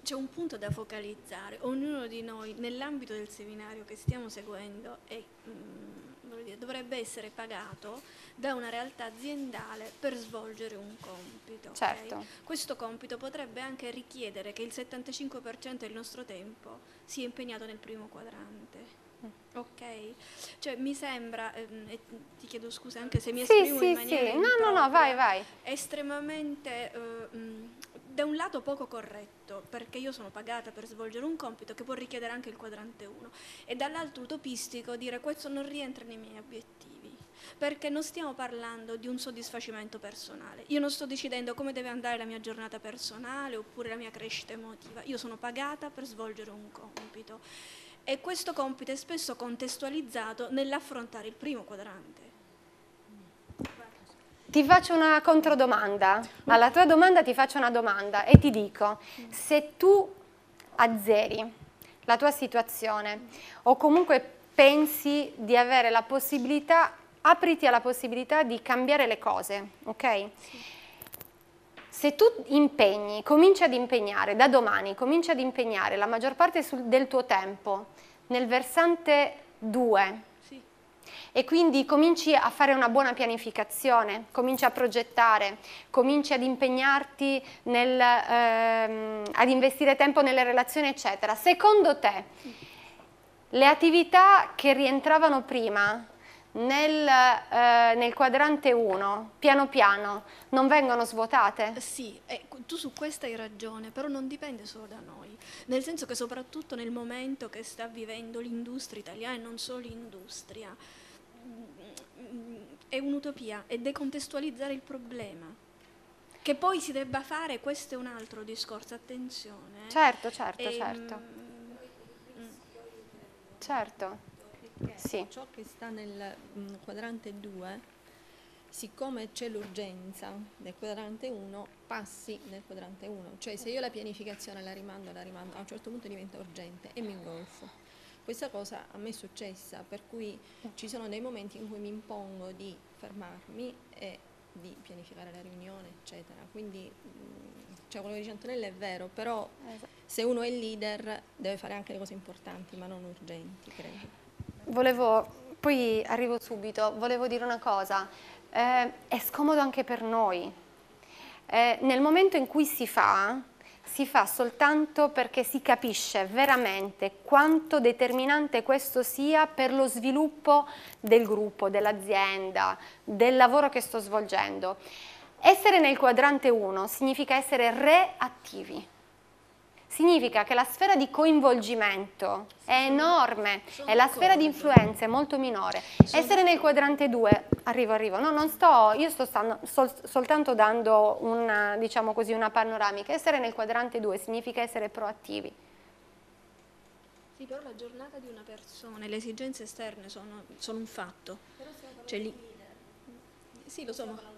[SPEAKER 3] C'è un punto da focalizzare, ognuno di noi nell'ambito del seminario che stiamo seguendo è, mh, mm, dire, dovrebbe essere pagato da una realtà aziendale per svolgere un compito. Certo. Okay? Questo compito potrebbe anche richiedere che il 75% del nostro tempo sia impegnato nel primo quadrante. Mm. Ok, cioè mi sembra, ehm, e ti chiedo scusa anche se mi esprimo sì, in sì, maniera sì. No, no, no, vai, vai. estremamente eh, mh, mm, da un lato poco corretto, perché io sono pagata per svolgere un compito che può richiedere anche il quadrante 1, e dall'altro utopistico dire questo non rientra nei miei obiettivi, perché non stiamo parlando di un soddisfacimento personale. Io non sto decidendo come deve andare la mia giornata personale oppure la mia crescita emotiva, io sono pagata per svolgere un compito. E questo compito è spesso contestualizzato
[SPEAKER 1] nell'affrontare il primo
[SPEAKER 3] quadrante
[SPEAKER 1] ti faccio una controdomanda. Mm. Alla tua domanda ti faccio una domanda e ti dico, se tu azzeri la tua situazione o comunque pensi di avere la possibilità, apriti alla possibilità di cambiare le cose, ok? Sì. Se tu impegni, cominci ad impegnare, da domani cominci ad impegnare la maggior parte sul, del tuo tempo nel versante 2, e quindi cominci a fare una buona pianificazione, cominci a progettare, cominci ad impegnarti nel, ehm, ad investire tempo nelle relazioni, eccetera. Secondo te, le attività che rientravano prima nel, eh, nel quadrante 1, piano piano, non vengono svuotate? Sì, eh, tu su questo hai ragione, però non dipende
[SPEAKER 3] solo da noi, nel senso che soprattutto nel momento che sta vivendo l'industria italiana e non solo l'industria, mm, mm, è un'utopia, è decontestualizzare il problema. Che poi si debba fare, questo è un altro discorso, attenzione. Eh. Certo, certo, e, ehm, certo. Mh, mm.
[SPEAKER 1] certo. Sì. Ciò che sta nel mm, quadrante 2, siccome c'è l'urgenza
[SPEAKER 3] nel quadrante 1, passi nel quadrante 1. Cioè se io la pianificazione la rimando, la rimando, a un certo punto diventa urgente e mi ingolfo. Questa cosa a me è successa, per cui ci sono dei momenti in cui mi impongo di fermarmi e di pianificare la riunione, eccetera. Quindi mm, cioè, quello che dice Antonella è vero, però esatto. se uno è leader deve fare anche le cose importanti, ma non urgenti, credo
[SPEAKER 1] volevo, poi arrivo subito, volevo dire una cosa, eh, è scomodo anche per noi. Eh, nel momento in cui si fa, si fa soltanto perché si capisce veramente quanto determinante questo sia per lo sviluppo del gruppo, dell'azienda, del lavoro che sto svolgendo. Essere nel quadrante 1 significa essere reattivi significa che la sfera di coinvolgimento è enorme e la sfera di influenza è molto minore. Essere nel quadrante 2, arrivo, arrivo, no, non sto, io sto stando, sol, soltanto dando una, diciamo così, una panoramica, essere nel quadrante 2 significa essere proattivi.
[SPEAKER 3] Sì, però la giornata di una persona e le esigenze esterne sono, sono un fatto. Però cioè, li... Sì, lo so, ma...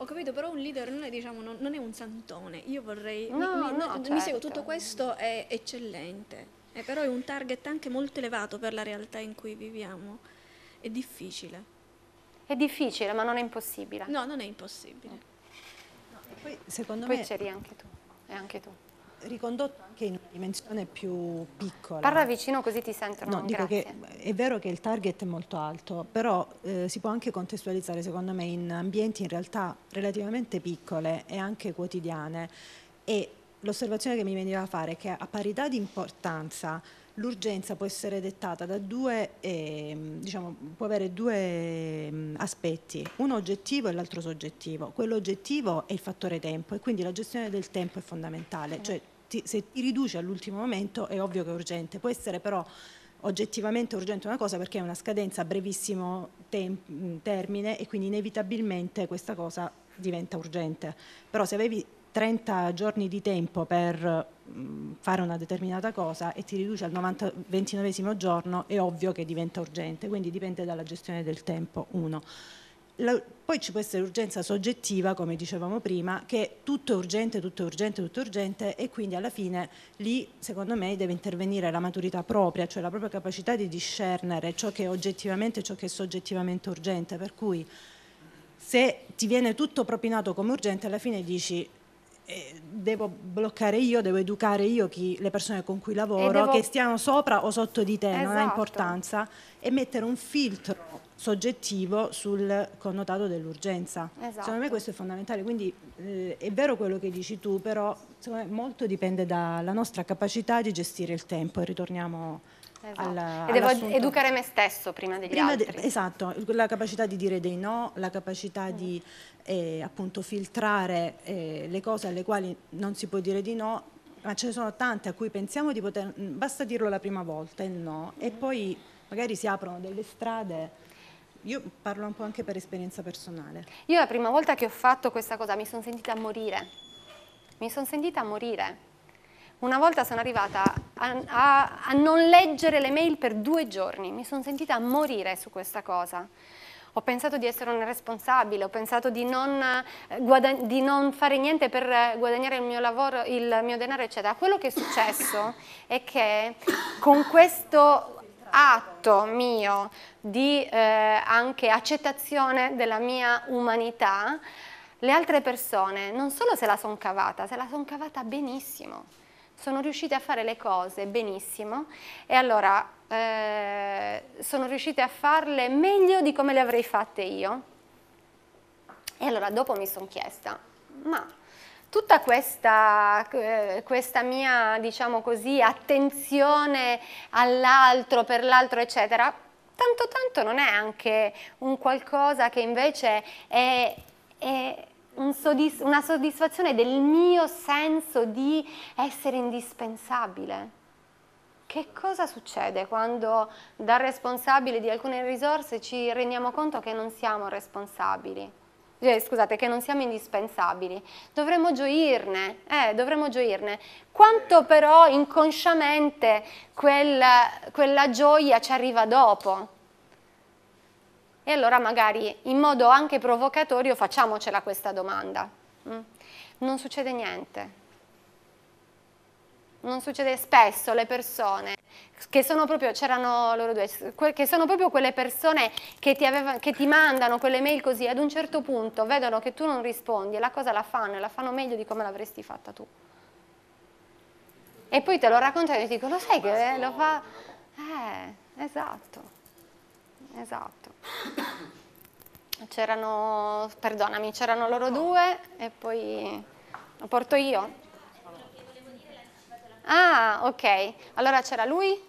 [SPEAKER 3] Ho capito, però un leader non è, diciamo, non, non è un santone. Io vorrei... No, mi, no, mi, certo. mi seguo, tutto certo. questo è eccellente. Eh, però è un target anche molto elevato per la realtà in cui viviamo.
[SPEAKER 1] È difficile. È difficile, ma non è impossibile. No, non è impossibile. No. Poi, secondo Poi me... c'eri anche tu. E anche tu
[SPEAKER 4] ricondotto anche in una dimensione più piccola. Parla
[SPEAKER 1] vicino così ti sentono. No, dico che
[SPEAKER 4] è vero che il target è molto alto, però eh, si può anche contestualizzare secondo me in ambienti in realtà relativamente piccole e anche quotidiane e l'osservazione che mi veniva a fare è che a parità di importanza L'urgenza può essere dettata da due, eh, diciamo, può avere due ehm, aspetti, uno oggettivo e l'altro soggettivo. Quello oggettivo è il fattore tempo e quindi la gestione del tempo è fondamentale, cioè ti, se ti riduci all'ultimo momento è ovvio che è urgente, può essere però oggettivamente urgente una cosa perché è una scadenza a brevissimo mm, termine e quindi inevitabilmente questa cosa diventa urgente. Però se avevi 30 giorni di tempo per Mm, fare una determinata cosa e ti riduce al 90, 29 giorno è ovvio che diventa urgente, quindi dipende dalla gestione del tempo, uno. La, poi ci può essere urgenza soggettiva, come dicevamo prima, che tutto è urgente, tutto è urgente, tutto è urgente e quindi alla fine lì, secondo me, deve intervenire la maturità propria, cioè la propria capacità di discernere ciò che è oggettivamente e ciò che è soggettivamente urgente, per cui se ti viene tutto propinato come urgente, alla fine dici eh, devo bloccare io, devo educare io chi, le persone con cui lavoro, devo... che stiano sopra o sotto di te, esatto. non ha esatto. importanza, e mettere un filtro soggettivo sul connotato dell'urgenza. Esatto. Secondo me esatto. questo è fondamentale, quindi eh, è vero quello che dici tu, però secondo me, molto dipende dalla nostra capacità di gestire il tempo e ritorniamo
[SPEAKER 1] Esatto. Alla, e devo educare me stesso prima degli prima altri.
[SPEAKER 4] De, esatto, la capacità di dire dei no, la capacità mm. di eh, appunto filtrare eh, le cose alle quali non si può dire di no, ma ce ne sono tante a cui pensiamo di poter, mm, basta dirlo la prima volta il no mm. e poi magari si aprono delle strade io parlo un po' anche per esperienza personale.
[SPEAKER 1] Io la prima volta che ho fatto questa cosa mi sono sentita morire. Mi sono sentita morire una volta sono arrivata a, a, a non leggere le mail per due giorni, mi sono sentita morire su questa cosa ho pensato di essere un responsabile, ho pensato di non, eh, di non fare niente per guadagnare il mio lavoro, il mio denaro, eccetera. Quello che è successo è che con questo atto mio di eh, anche accettazione della mia umanità, le altre persone non solo se la sono cavata, se la sono cavata benissimo sono riuscite a fare le cose benissimo e allora eh, sono riuscite a farle meglio di come le avrei fatte io. E allora dopo mi sono chiesta, ma tutta questa, eh, questa mia, diciamo così, attenzione all'altro, per l'altro, eccetera, tanto tanto non è anche un qualcosa che invece è, è un soddisf- una soddisfazione del mio senso di essere indispensabile. Che cosa succede quando da responsabile di alcune risorse ci rendiamo conto che non siamo responsabili? Cioè, scusate, che non siamo indispensabili. Dovremmo gioirne, eh, dovremmo gioirne. Quanto però inconsciamente quel, quella gioia ci arriva dopo? E allora magari in modo anche provocatorio facciamocela questa domanda. Mm? Non succede niente. Non succede spesso le persone che sono proprio, c'erano loro due, che sono proprio quelle persone che ti, aveva, che ti, mandano quelle mail così, ad un certo punto vedono che tu non rispondi e la cosa la fanno e la fanno meglio di come l'avresti fatta tu. E poi te lo raccontano e ti dicono, sai che eh, lo fa... Eh, esatto esatto. C'erano, perdonami, c'erano loro due e poi lo porto io. Ah, ok. Allora c'era lui?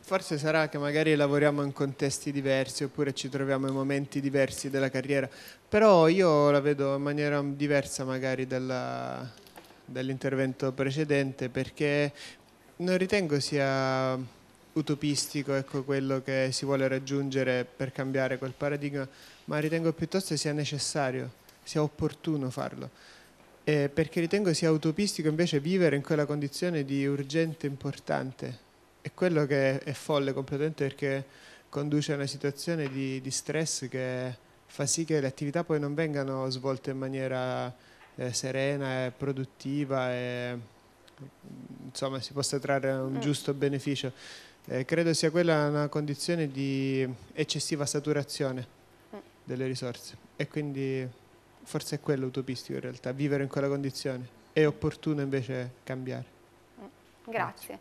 [SPEAKER 11] Forse sarà che magari lavoriamo in contesti diversi oppure ci troviamo in momenti diversi della carriera, però io la vedo in maniera diversa magari dalla, dall'intervento precedente perché non ritengo sia utopistico ecco, quello che si vuole raggiungere per cambiare quel paradigma, ma ritengo piuttosto sia necessario, sia opportuno farlo. Eh, perché ritengo sia utopistico invece vivere in quella condizione di urgente importante. È quello che è folle completamente perché conduce a una situazione di, di stress che fa sì che le attività poi non vengano svolte in maniera eh, serena e produttiva. E, insomma, si possa trarre un mm. giusto beneficio. Eh, credo sia quella una condizione di eccessiva saturazione mm. delle risorse e quindi forse è quello utopistico in realtà, vivere in quella condizione. È opportuno invece cambiare.
[SPEAKER 1] Mm. Grazie.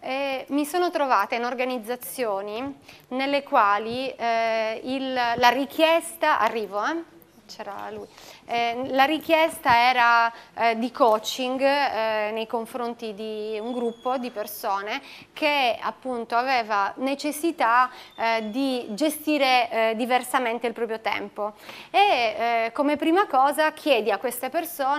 [SPEAKER 1] Eh, mi sono trovata in organizzazioni nelle quali eh, il, la richiesta, arrivo, eh, c'era lui. Eh, la richiesta era eh, di coaching eh, nei confronti di un gruppo di persone che appunto aveva necessità eh, di gestire eh, diversamente il proprio tempo e eh, come prima cosa chiedi a queste persone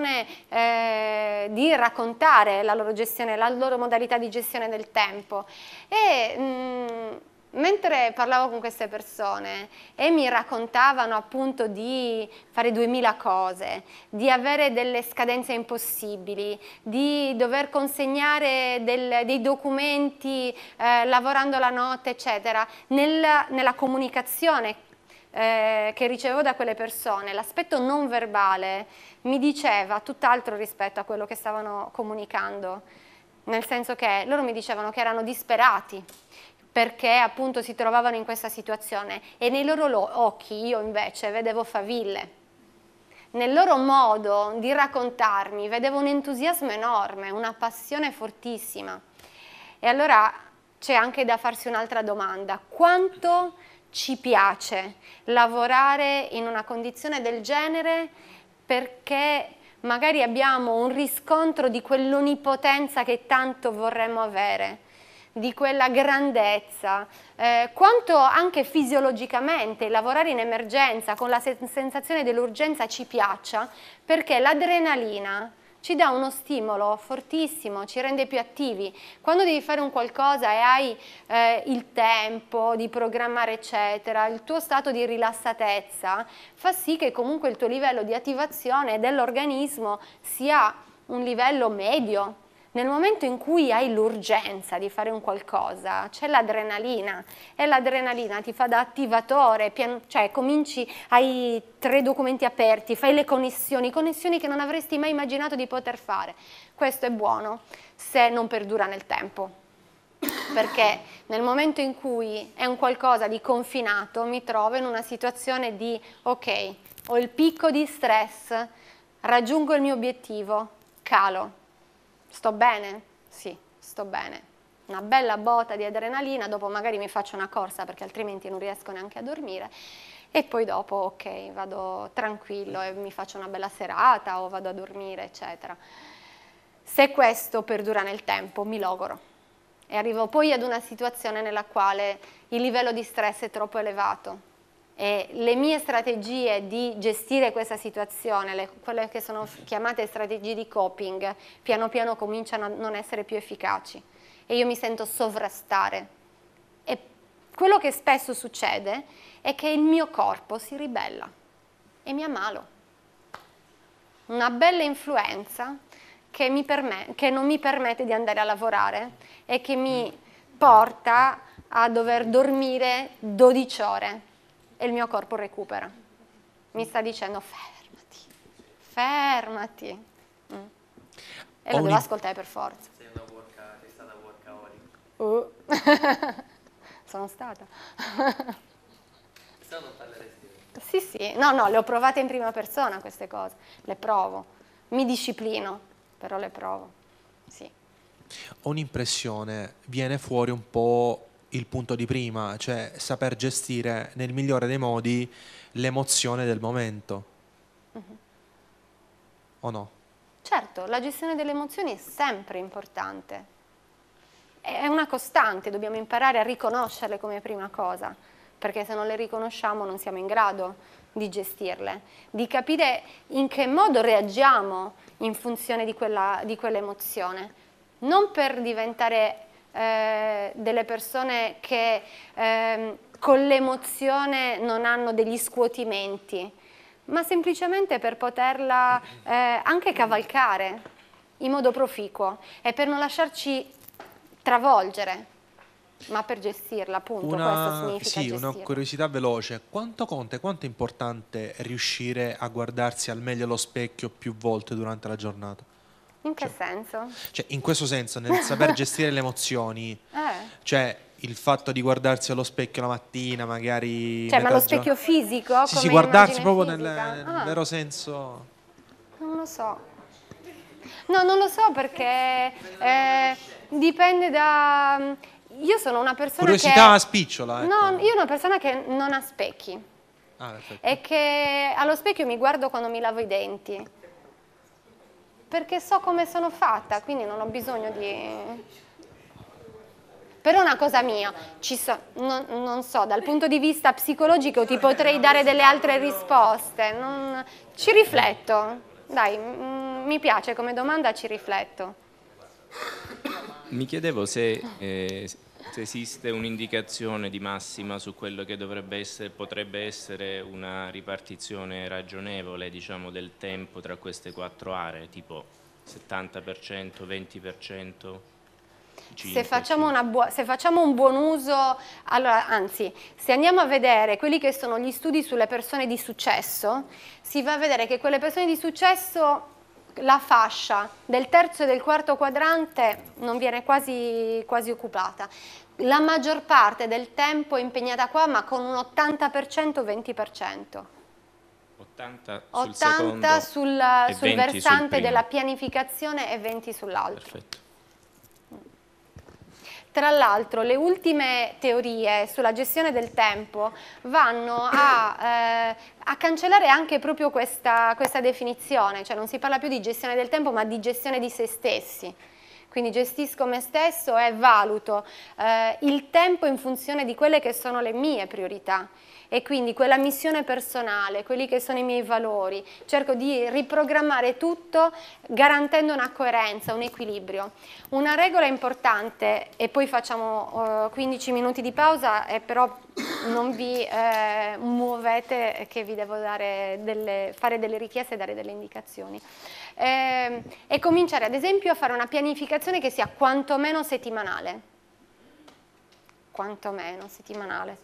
[SPEAKER 1] di raccontare la loro gestione, la loro modalità di gestione del tempo e mh, mm, mentre parlavo con queste persone e mi raccontavano appunto di fare duemila cose, di avere delle scadenze impossibili, di dover consegnare del, dei documenti eh, lavorando la notte, eccetera, nel, nella comunicazione eh, che ricevevo da quelle persone, l'aspetto non verbale mi diceva tutt'altro rispetto a quello che stavano comunicando, nel senso che loro mi dicevano che erano disperati, perché appunto si trovavano in questa situazione e nei loro occhi io invece vedevo faville. Nel loro modo di raccontarmi vedevo un entusiasmo enorme, una passione fortissima. E allora c'è anche da farsi un'altra domanda. Quanto ci piace lavorare in una condizione del genere perché magari abbiamo un riscontro di quell'onipotenza che tanto vorremmo avere? di quella grandezza, eh, quanto anche fisiologicamente lavorare in emergenza con la sensazione dell'urgenza ci piaccia, perché l'adrenalina ci dà uno stimolo fortissimo, ci rende più attivi. Quando devi fare un qualcosa e hai eh, il tempo di programmare, eccetera, il tuo stato di rilassatezza fa sì che comunque il tuo livello di attivazione dell'organismo sia un livello medio, nel momento in cui hai l'urgenza di fare un qualcosa, c'è l'adrenalina e l'adrenalina ti fa da attivatore, pian, cioè cominci, hai tre documenti aperti, fai le connessioni, connessioni che non avresti mai immaginato di poter fare. Questo è buono se non perdura nel tempo perché nel momento in cui è un qualcosa di confinato mi trovo in una situazione di ok, ho il picco di stress, raggiungo il mio obiettivo, calo, Sto bene? Sì, sto bene. Una bella botta di adrenalina, dopo magari mi faccio una corsa perché altrimenti non riesco neanche a dormire e poi dopo ok, vado tranquillo e mi faccio una bella serata o vado a dormire, eccetera. Se questo perdura nel tempo, mi logoro e arrivo poi ad una situazione nella quale il livello di stress è troppo elevato eh, le mie strategie di gestire questa situazione, le, quelle che sono chiamate strategie di coping, piano piano cominciano a non essere più efficaci e io mi sento sovrastare. E quello che spesso succede è che il mio corpo si ribella e mi ammalo. Una bella influenza che, che non mi permette di andare a lavorare e che mi porta a dover dormire 12 ore e il mio corpo recupera. Mi sta dicendo fermati, fermati. Mm. E lo devo ascoltare per forza.
[SPEAKER 8] Sei una worka, sei stata workaholic.
[SPEAKER 1] Uh. Sono stata.
[SPEAKER 8] Se non parleresti.
[SPEAKER 1] Sì, sì. No, no, le ho provate in prima persona queste cose. Le provo. Mi disciplino, però le provo. Sì.
[SPEAKER 5] Ho un'impressione, viene fuori un po' il punto di prima, cioè saper gestire nel migliore dei modi l'emozione del momento. Uh mm-hmm. -huh. O no?
[SPEAKER 1] Certo, la gestione delle emozioni è sempre importante. È una costante, dobbiamo imparare a riconoscerle come prima cosa, perché se non le riconosciamo non siamo in grado di gestirle, di capire in che modo reagiamo in funzione di quell'emozione. non per diventare eh, delle persone che eh, con l'emozione non hanno degli scuotimenti, ma semplicemente per poterla eh, anche cavalcare in modo proficuo e per non lasciarci travolgere. Ma per gestirla, appunto, una, significa Sì, gestirla. una curiosità
[SPEAKER 5] veloce. Quanto conta e quanto è importante riuscire a guardarsi al meglio allo specchio più volte durante la giornata?
[SPEAKER 1] In che cioè, senso?
[SPEAKER 5] Cioè, in questo senso, nel saper gestire le emozioni. Eh. Cioè, il fatto di guardarsi allo specchio la mattina, magari... Cioè, ma lo specchio
[SPEAKER 1] fisico? Sì, sì, guardarsi proprio nel, nel ah. vero
[SPEAKER 5] senso...
[SPEAKER 1] Non lo so. No, non lo so perché eh, dipende da... Io sono una persona Curiosità che... Curiosità
[SPEAKER 5] spicciola. Ecco. No,
[SPEAKER 1] io sono una persona che non ha specchi. Ah, perfetto. e che allo specchio mi guardo quando mi lavo i denti perché so come sono fatta, quindi non ho bisogno di... Però è una cosa mia, so, non, non, so, dal punto di vista psicologico ti potrei dare delle altre risposte, non, ci rifletto, dai, mi piace come domanda, ci rifletto.
[SPEAKER 2] Mi chiedevo se eh, se cioè, esiste un'indicazione di massima su quello che dovrebbe essere, potrebbe essere una ripartizione ragionevole diciamo, del tempo tra queste quattro aree, tipo 70%, 20%. se,
[SPEAKER 1] facciamo se facciamo, un buon uso, allora, anzi, se andiamo a vedere quelli che sono gli studi sulle persone di successo, si va a vedere che quelle persone di successo la fascia del terzo e del quarto quadrante non viene quasi, quasi occupata. La maggior parte del tempo è impegnata qua, ma con un 80%, 20%.
[SPEAKER 2] 80 sul, 80 sul, sul versante sul della
[SPEAKER 1] pianificazione e 20 sull'altro. Perfetto. Tra l'altro le ultime teorie sulla gestione del tempo vanno a, eh, a cancellare anche proprio questa, questa definizione, cioè non si parla più di gestione del tempo ma di gestione di se stessi quindi gestisco me stesso e valuto eh, il tempo in funzione di quelle che sono le mie priorità e quindi quella missione personale, quelli che sono i miei valori, cerco di riprogrammare tutto garantendo una coerenza, un equilibrio. Una regola importante, e poi facciamo eh, 15 minuti di pausa, eh, però non vi eh, muovete che vi devo delle, fare delle richieste e dare delle indicazioni. Eh, e cominciare ad esempio a fare una pianificazione che sia quantomeno settimanale. Quantomeno settimanale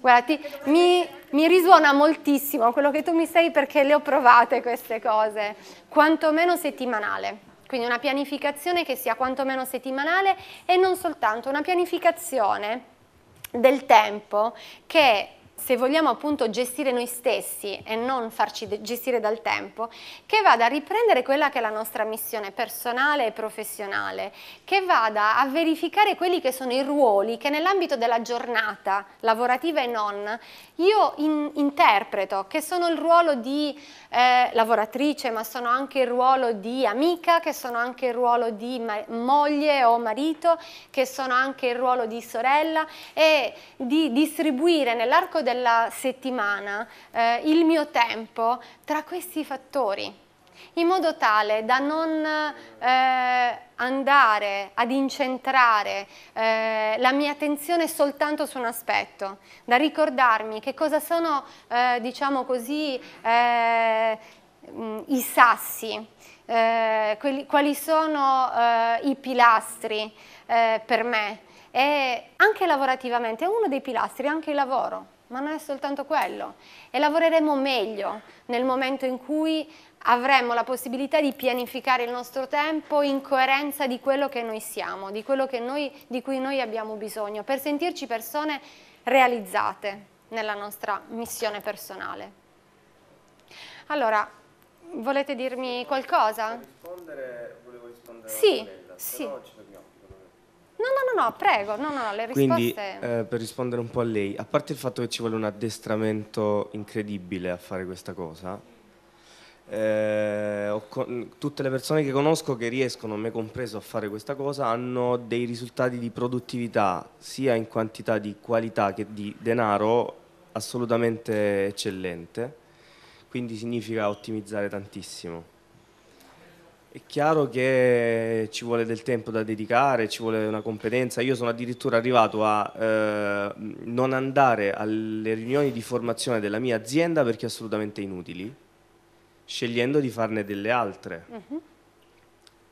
[SPEAKER 1] Guarda, ti, mi, mi, risuona moltissimo quello che tu mi sei perché le ho provate queste cose, quantomeno settimanale. Quindi una pianificazione che sia quantomeno settimanale e non soltanto, una pianificazione del tempo che se vogliamo appunto gestire noi stessi e non farci gestire dal tempo, che vada a riprendere quella che è la nostra missione personale e professionale, che vada a verificare quelli che sono i ruoli che nell'ambito della giornata lavorativa e non io in interpreto, che sono il ruolo di eh, lavoratrice, ma sono anche il ruolo di amica, che sono anche il ruolo di moglie o marito, che sono anche il ruolo di sorella e di distribuire nell'arco del della settimana, eh, il mio tempo, tra questi fattori in modo tale da non eh, andare ad incentrare eh, la mia attenzione soltanto su un aspetto, da ricordarmi che cosa sono, eh, diciamo così, eh, i sassi, eh, quelli, quali sono eh, i pilastri per me e anche lavorativamente, uno dei pilastri anche il lavoro ma non è soltanto quello. E lavoreremo meglio nel momento in cui avremo la possibilità di pianificare il nostro tempo in coerenza di quello che noi siamo, di quello noi, di cui noi abbiamo bisogno, per sentirci persone realizzate nella nostra missione personale. Allora, volete dirmi qualcosa?
[SPEAKER 2] Rispondere, volevo
[SPEAKER 1] rispondere sì, a Sì, sì. No, no, no, no prego, no, no, no, le risposte... Quindi, eh,
[SPEAKER 2] per rispondere un po' a lei, a parte il fatto che ci vuole un addestramento incredibile a fare questa cosa, eh, tutte le persone che conosco che riescono, me compreso, a fare questa cosa hanno dei risultati di produttività sia in quantità di qualità che di denaro assolutamente eccellente, quindi significa ottimizzare tantissimo. È chiaro che ci vuole del tempo da dedicare, ci vuole una competenza. Io sono addirittura arrivato a eh, non andare alle riunioni di formazione della mia azienda perché assolutamente inutili, scegliendo di farne delle altre. Uh -huh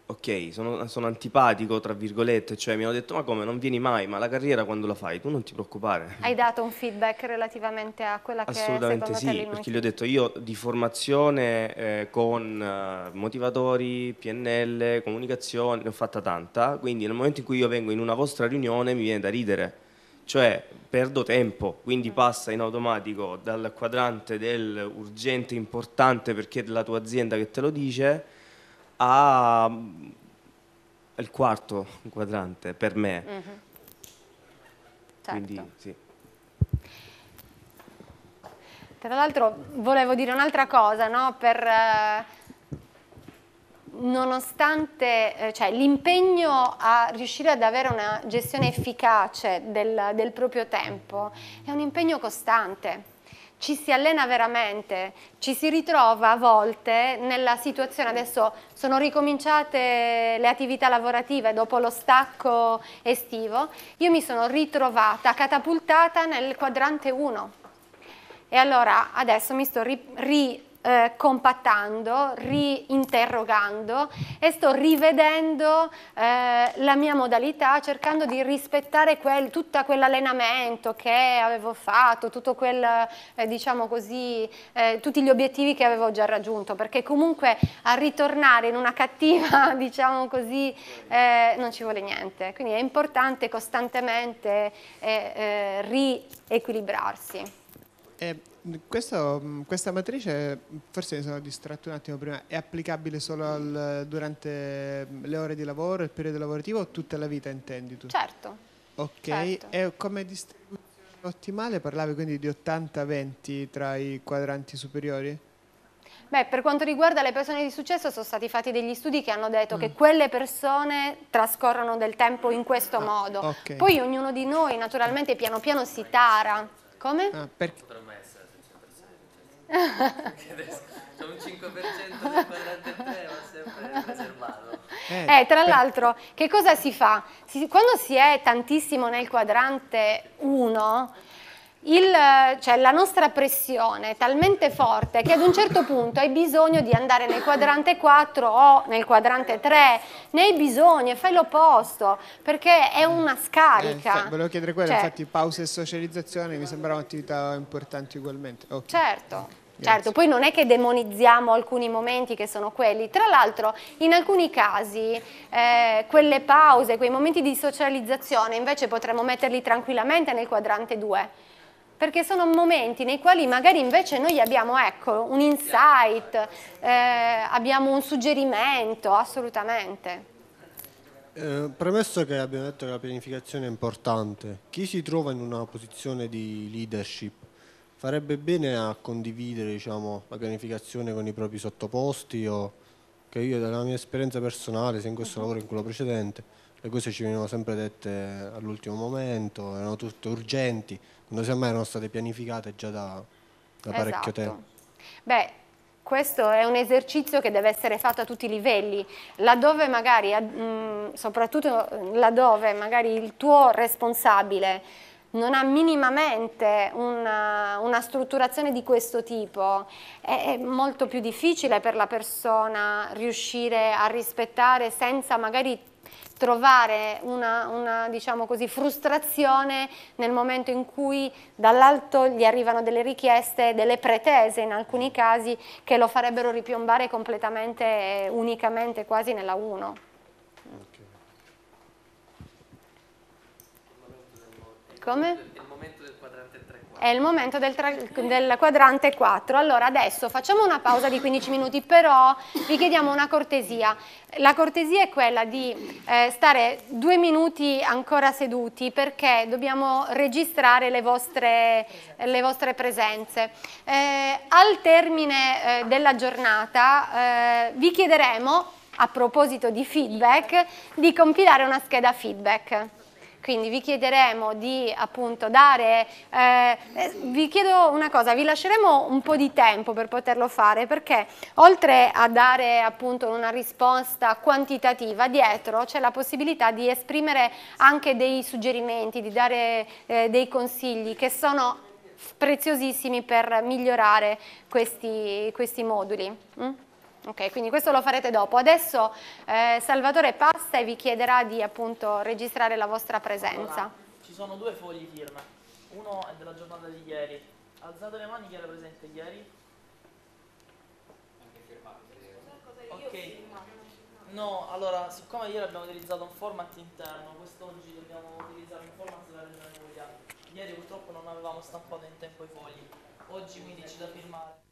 [SPEAKER 2] ok, sono, sono, antipatico, tra virgolette, cioè mi hanno detto ma come, non vieni mai, ma la carriera quando la fai? Tu non ti preoccupare.
[SPEAKER 1] Hai dato un feedback relativamente a quella che Assolutamente sì, perché gli ho detto
[SPEAKER 2] io di formazione eh, con eh, motivatori, PNL, comunicazione, ne ho fatta tanta, quindi nel momento in cui io vengo in una vostra riunione mi viene da ridere. Cioè perdo tempo, quindi mm. passa in automatico dal quadrante del urgente importante perché è la tua azienda che te lo dice ha mm, il quarto quadrante per me. Mm -hmm. certo. Quindi, sì.
[SPEAKER 1] Tra l'altro volevo dire un'altra cosa, no? per, eh, nonostante eh, cioè, l'impegno a riuscire ad avere una gestione efficace del, del proprio tempo è un impegno costante ci si allena veramente, ci si ritrova a volte nella situazione, adesso sono ricominciate le attività lavorative dopo lo stacco estivo, io mi sono ritrovata catapultata nel quadrante 1 e allora adesso mi sto ri, eh, compattando, riinterrogando e sto rivedendo eh, la mia modalità cercando di rispettare quel, tutto quell'allenamento che avevo fatto, quel, eh, diciamo così, eh, tutti gli obiettivi che avevo già raggiunto, perché comunque a ritornare in una cattiva, diciamo così, eh, non ci vuole niente. Quindi è importante costantemente eh, riequilibrarsi.
[SPEAKER 11] Eh, questo, questa matrice, forse mi sono distratto un attimo prima, è applicabile solo al, durante le ore di lavoro, il periodo lavorativo o tutta la vita intendi tu? Certo. Ok, certo. e come distribuzione ottimale parlavi quindi di 80-20 tra i quadranti superiori?
[SPEAKER 1] Beh, per quanto riguarda le persone di successo sono stati fatti degli studi che hanno detto mm. che quelle persone trascorrono del tempo in questo ah, modo. Okay. Poi ognuno di noi naturalmente piano piano si tara come? Ah, perché?
[SPEAKER 8] Potrebbe essere
[SPEAKER 7] cioè, C'è un 5% del quadrante 3 va sempre preservato. Eh, eh, tra l'altro,
[SPEAKER 1] che cosa si fa? Si, quando si è tantissimo nel quadrante 1, il, eh, cioè, la nostra pressione è talmente forte che ad un certo punto hai bisogno di andare nel quadrante 4 o nel quadrante 3, ne hai bisogno, fai l'opposto, perché è una scarica. Eh, volevo
[SPEAKER 11] chiedere quello, cioè, infatti pause e socializzazione mi sembrava un'attività importante ugualmente. Okay. Certo. Certo,
[SPEAKER 1] poi non è che demonizziamo alcuni momenti che sono quelli, tra l'altro in alcuni casi eh, quelle pause, quei momenti di socializzazione invece potremmo metterli tranquillamente nel quadrante 2, perché sono momenti nei quali magari invece noi abbiamo ecco, un insight, eh, abbiamo un suggerimento, assolutamente.
[SPEAKER 10] Eh, premesso che abbiamo detto che la pianificazione è importante, chi si trova in una posizione di leadership farebbe bene a condividere diciamo, la pianificazione con i propri sottoposti o che io dalla mia esperienza personale, sia in questo lavoro che in quello precedente, le cose ci venivano sempre dette all'ultimo momento, erano tutte urgenti, quando semmai erano state pianificate già da, da parecchio esatto. tempo.
[SPEAKER 1] Beh, questo è un esercizio che deve essere fatto a tutti i livelli, laddove magari, mm, soprattutto eh, laddove magari il tuo responsabile non ha minimamente una, una strutturazione di questo tipo, è, è, molto più difficile per la persona riuscire a rispettare senza magari trovare una, una diciamo così, frustrazione nel momento in cui dall'alto gli arrivano delle richieste, delle pretese in alcuni casi che lo farebbero ripiombare completamente, unicamente quasi nella 1. Okay. Come? è il momento del, del, quadrante 4. Allora adesso facciamo una pausa di 15 minuti, però vi chiediamo una cortesia. La cortesia è quella di eh, stare due minuti ancora seduti perché dobbiamo registrare le vostre, le vostre presenze. Eh, al termine eh, della giornata eh, vi chiederemo, a proposito di feedback, di compilare una scheda feedback. Quindi vi chiederemo di appunto dare, eh, eh, vi chiedo una cosa, vi lasceremo un po' di tempo per poterlo fare perché oltre a dare appunto una risposta quantitativa, dietro c'è la possibilità di esprimere anche dei suggerimenti, di dare eh, dei consigli che sono preziosissimi per migliorare questi, questi moduli. Mm? Ok, quindi questo lo farete dopo. Adesso eh, Salvatore passa e vi chiederà di appunto registrare la vostra presenza. Allora,
[SPEAKER 8] ci sono due fogli firma. Uno è della giornata di ieri. Alzate le mani chi era presente ieri. Ok. No, allora, siccome ieri abbiamo utilizzato un format interno, quest'oggi dobbiamo utilizzare un format della regione Puglia. Ieri purtroppo non avevamo stampato in tempo i fogli. Oggi quindi c'è da firmare.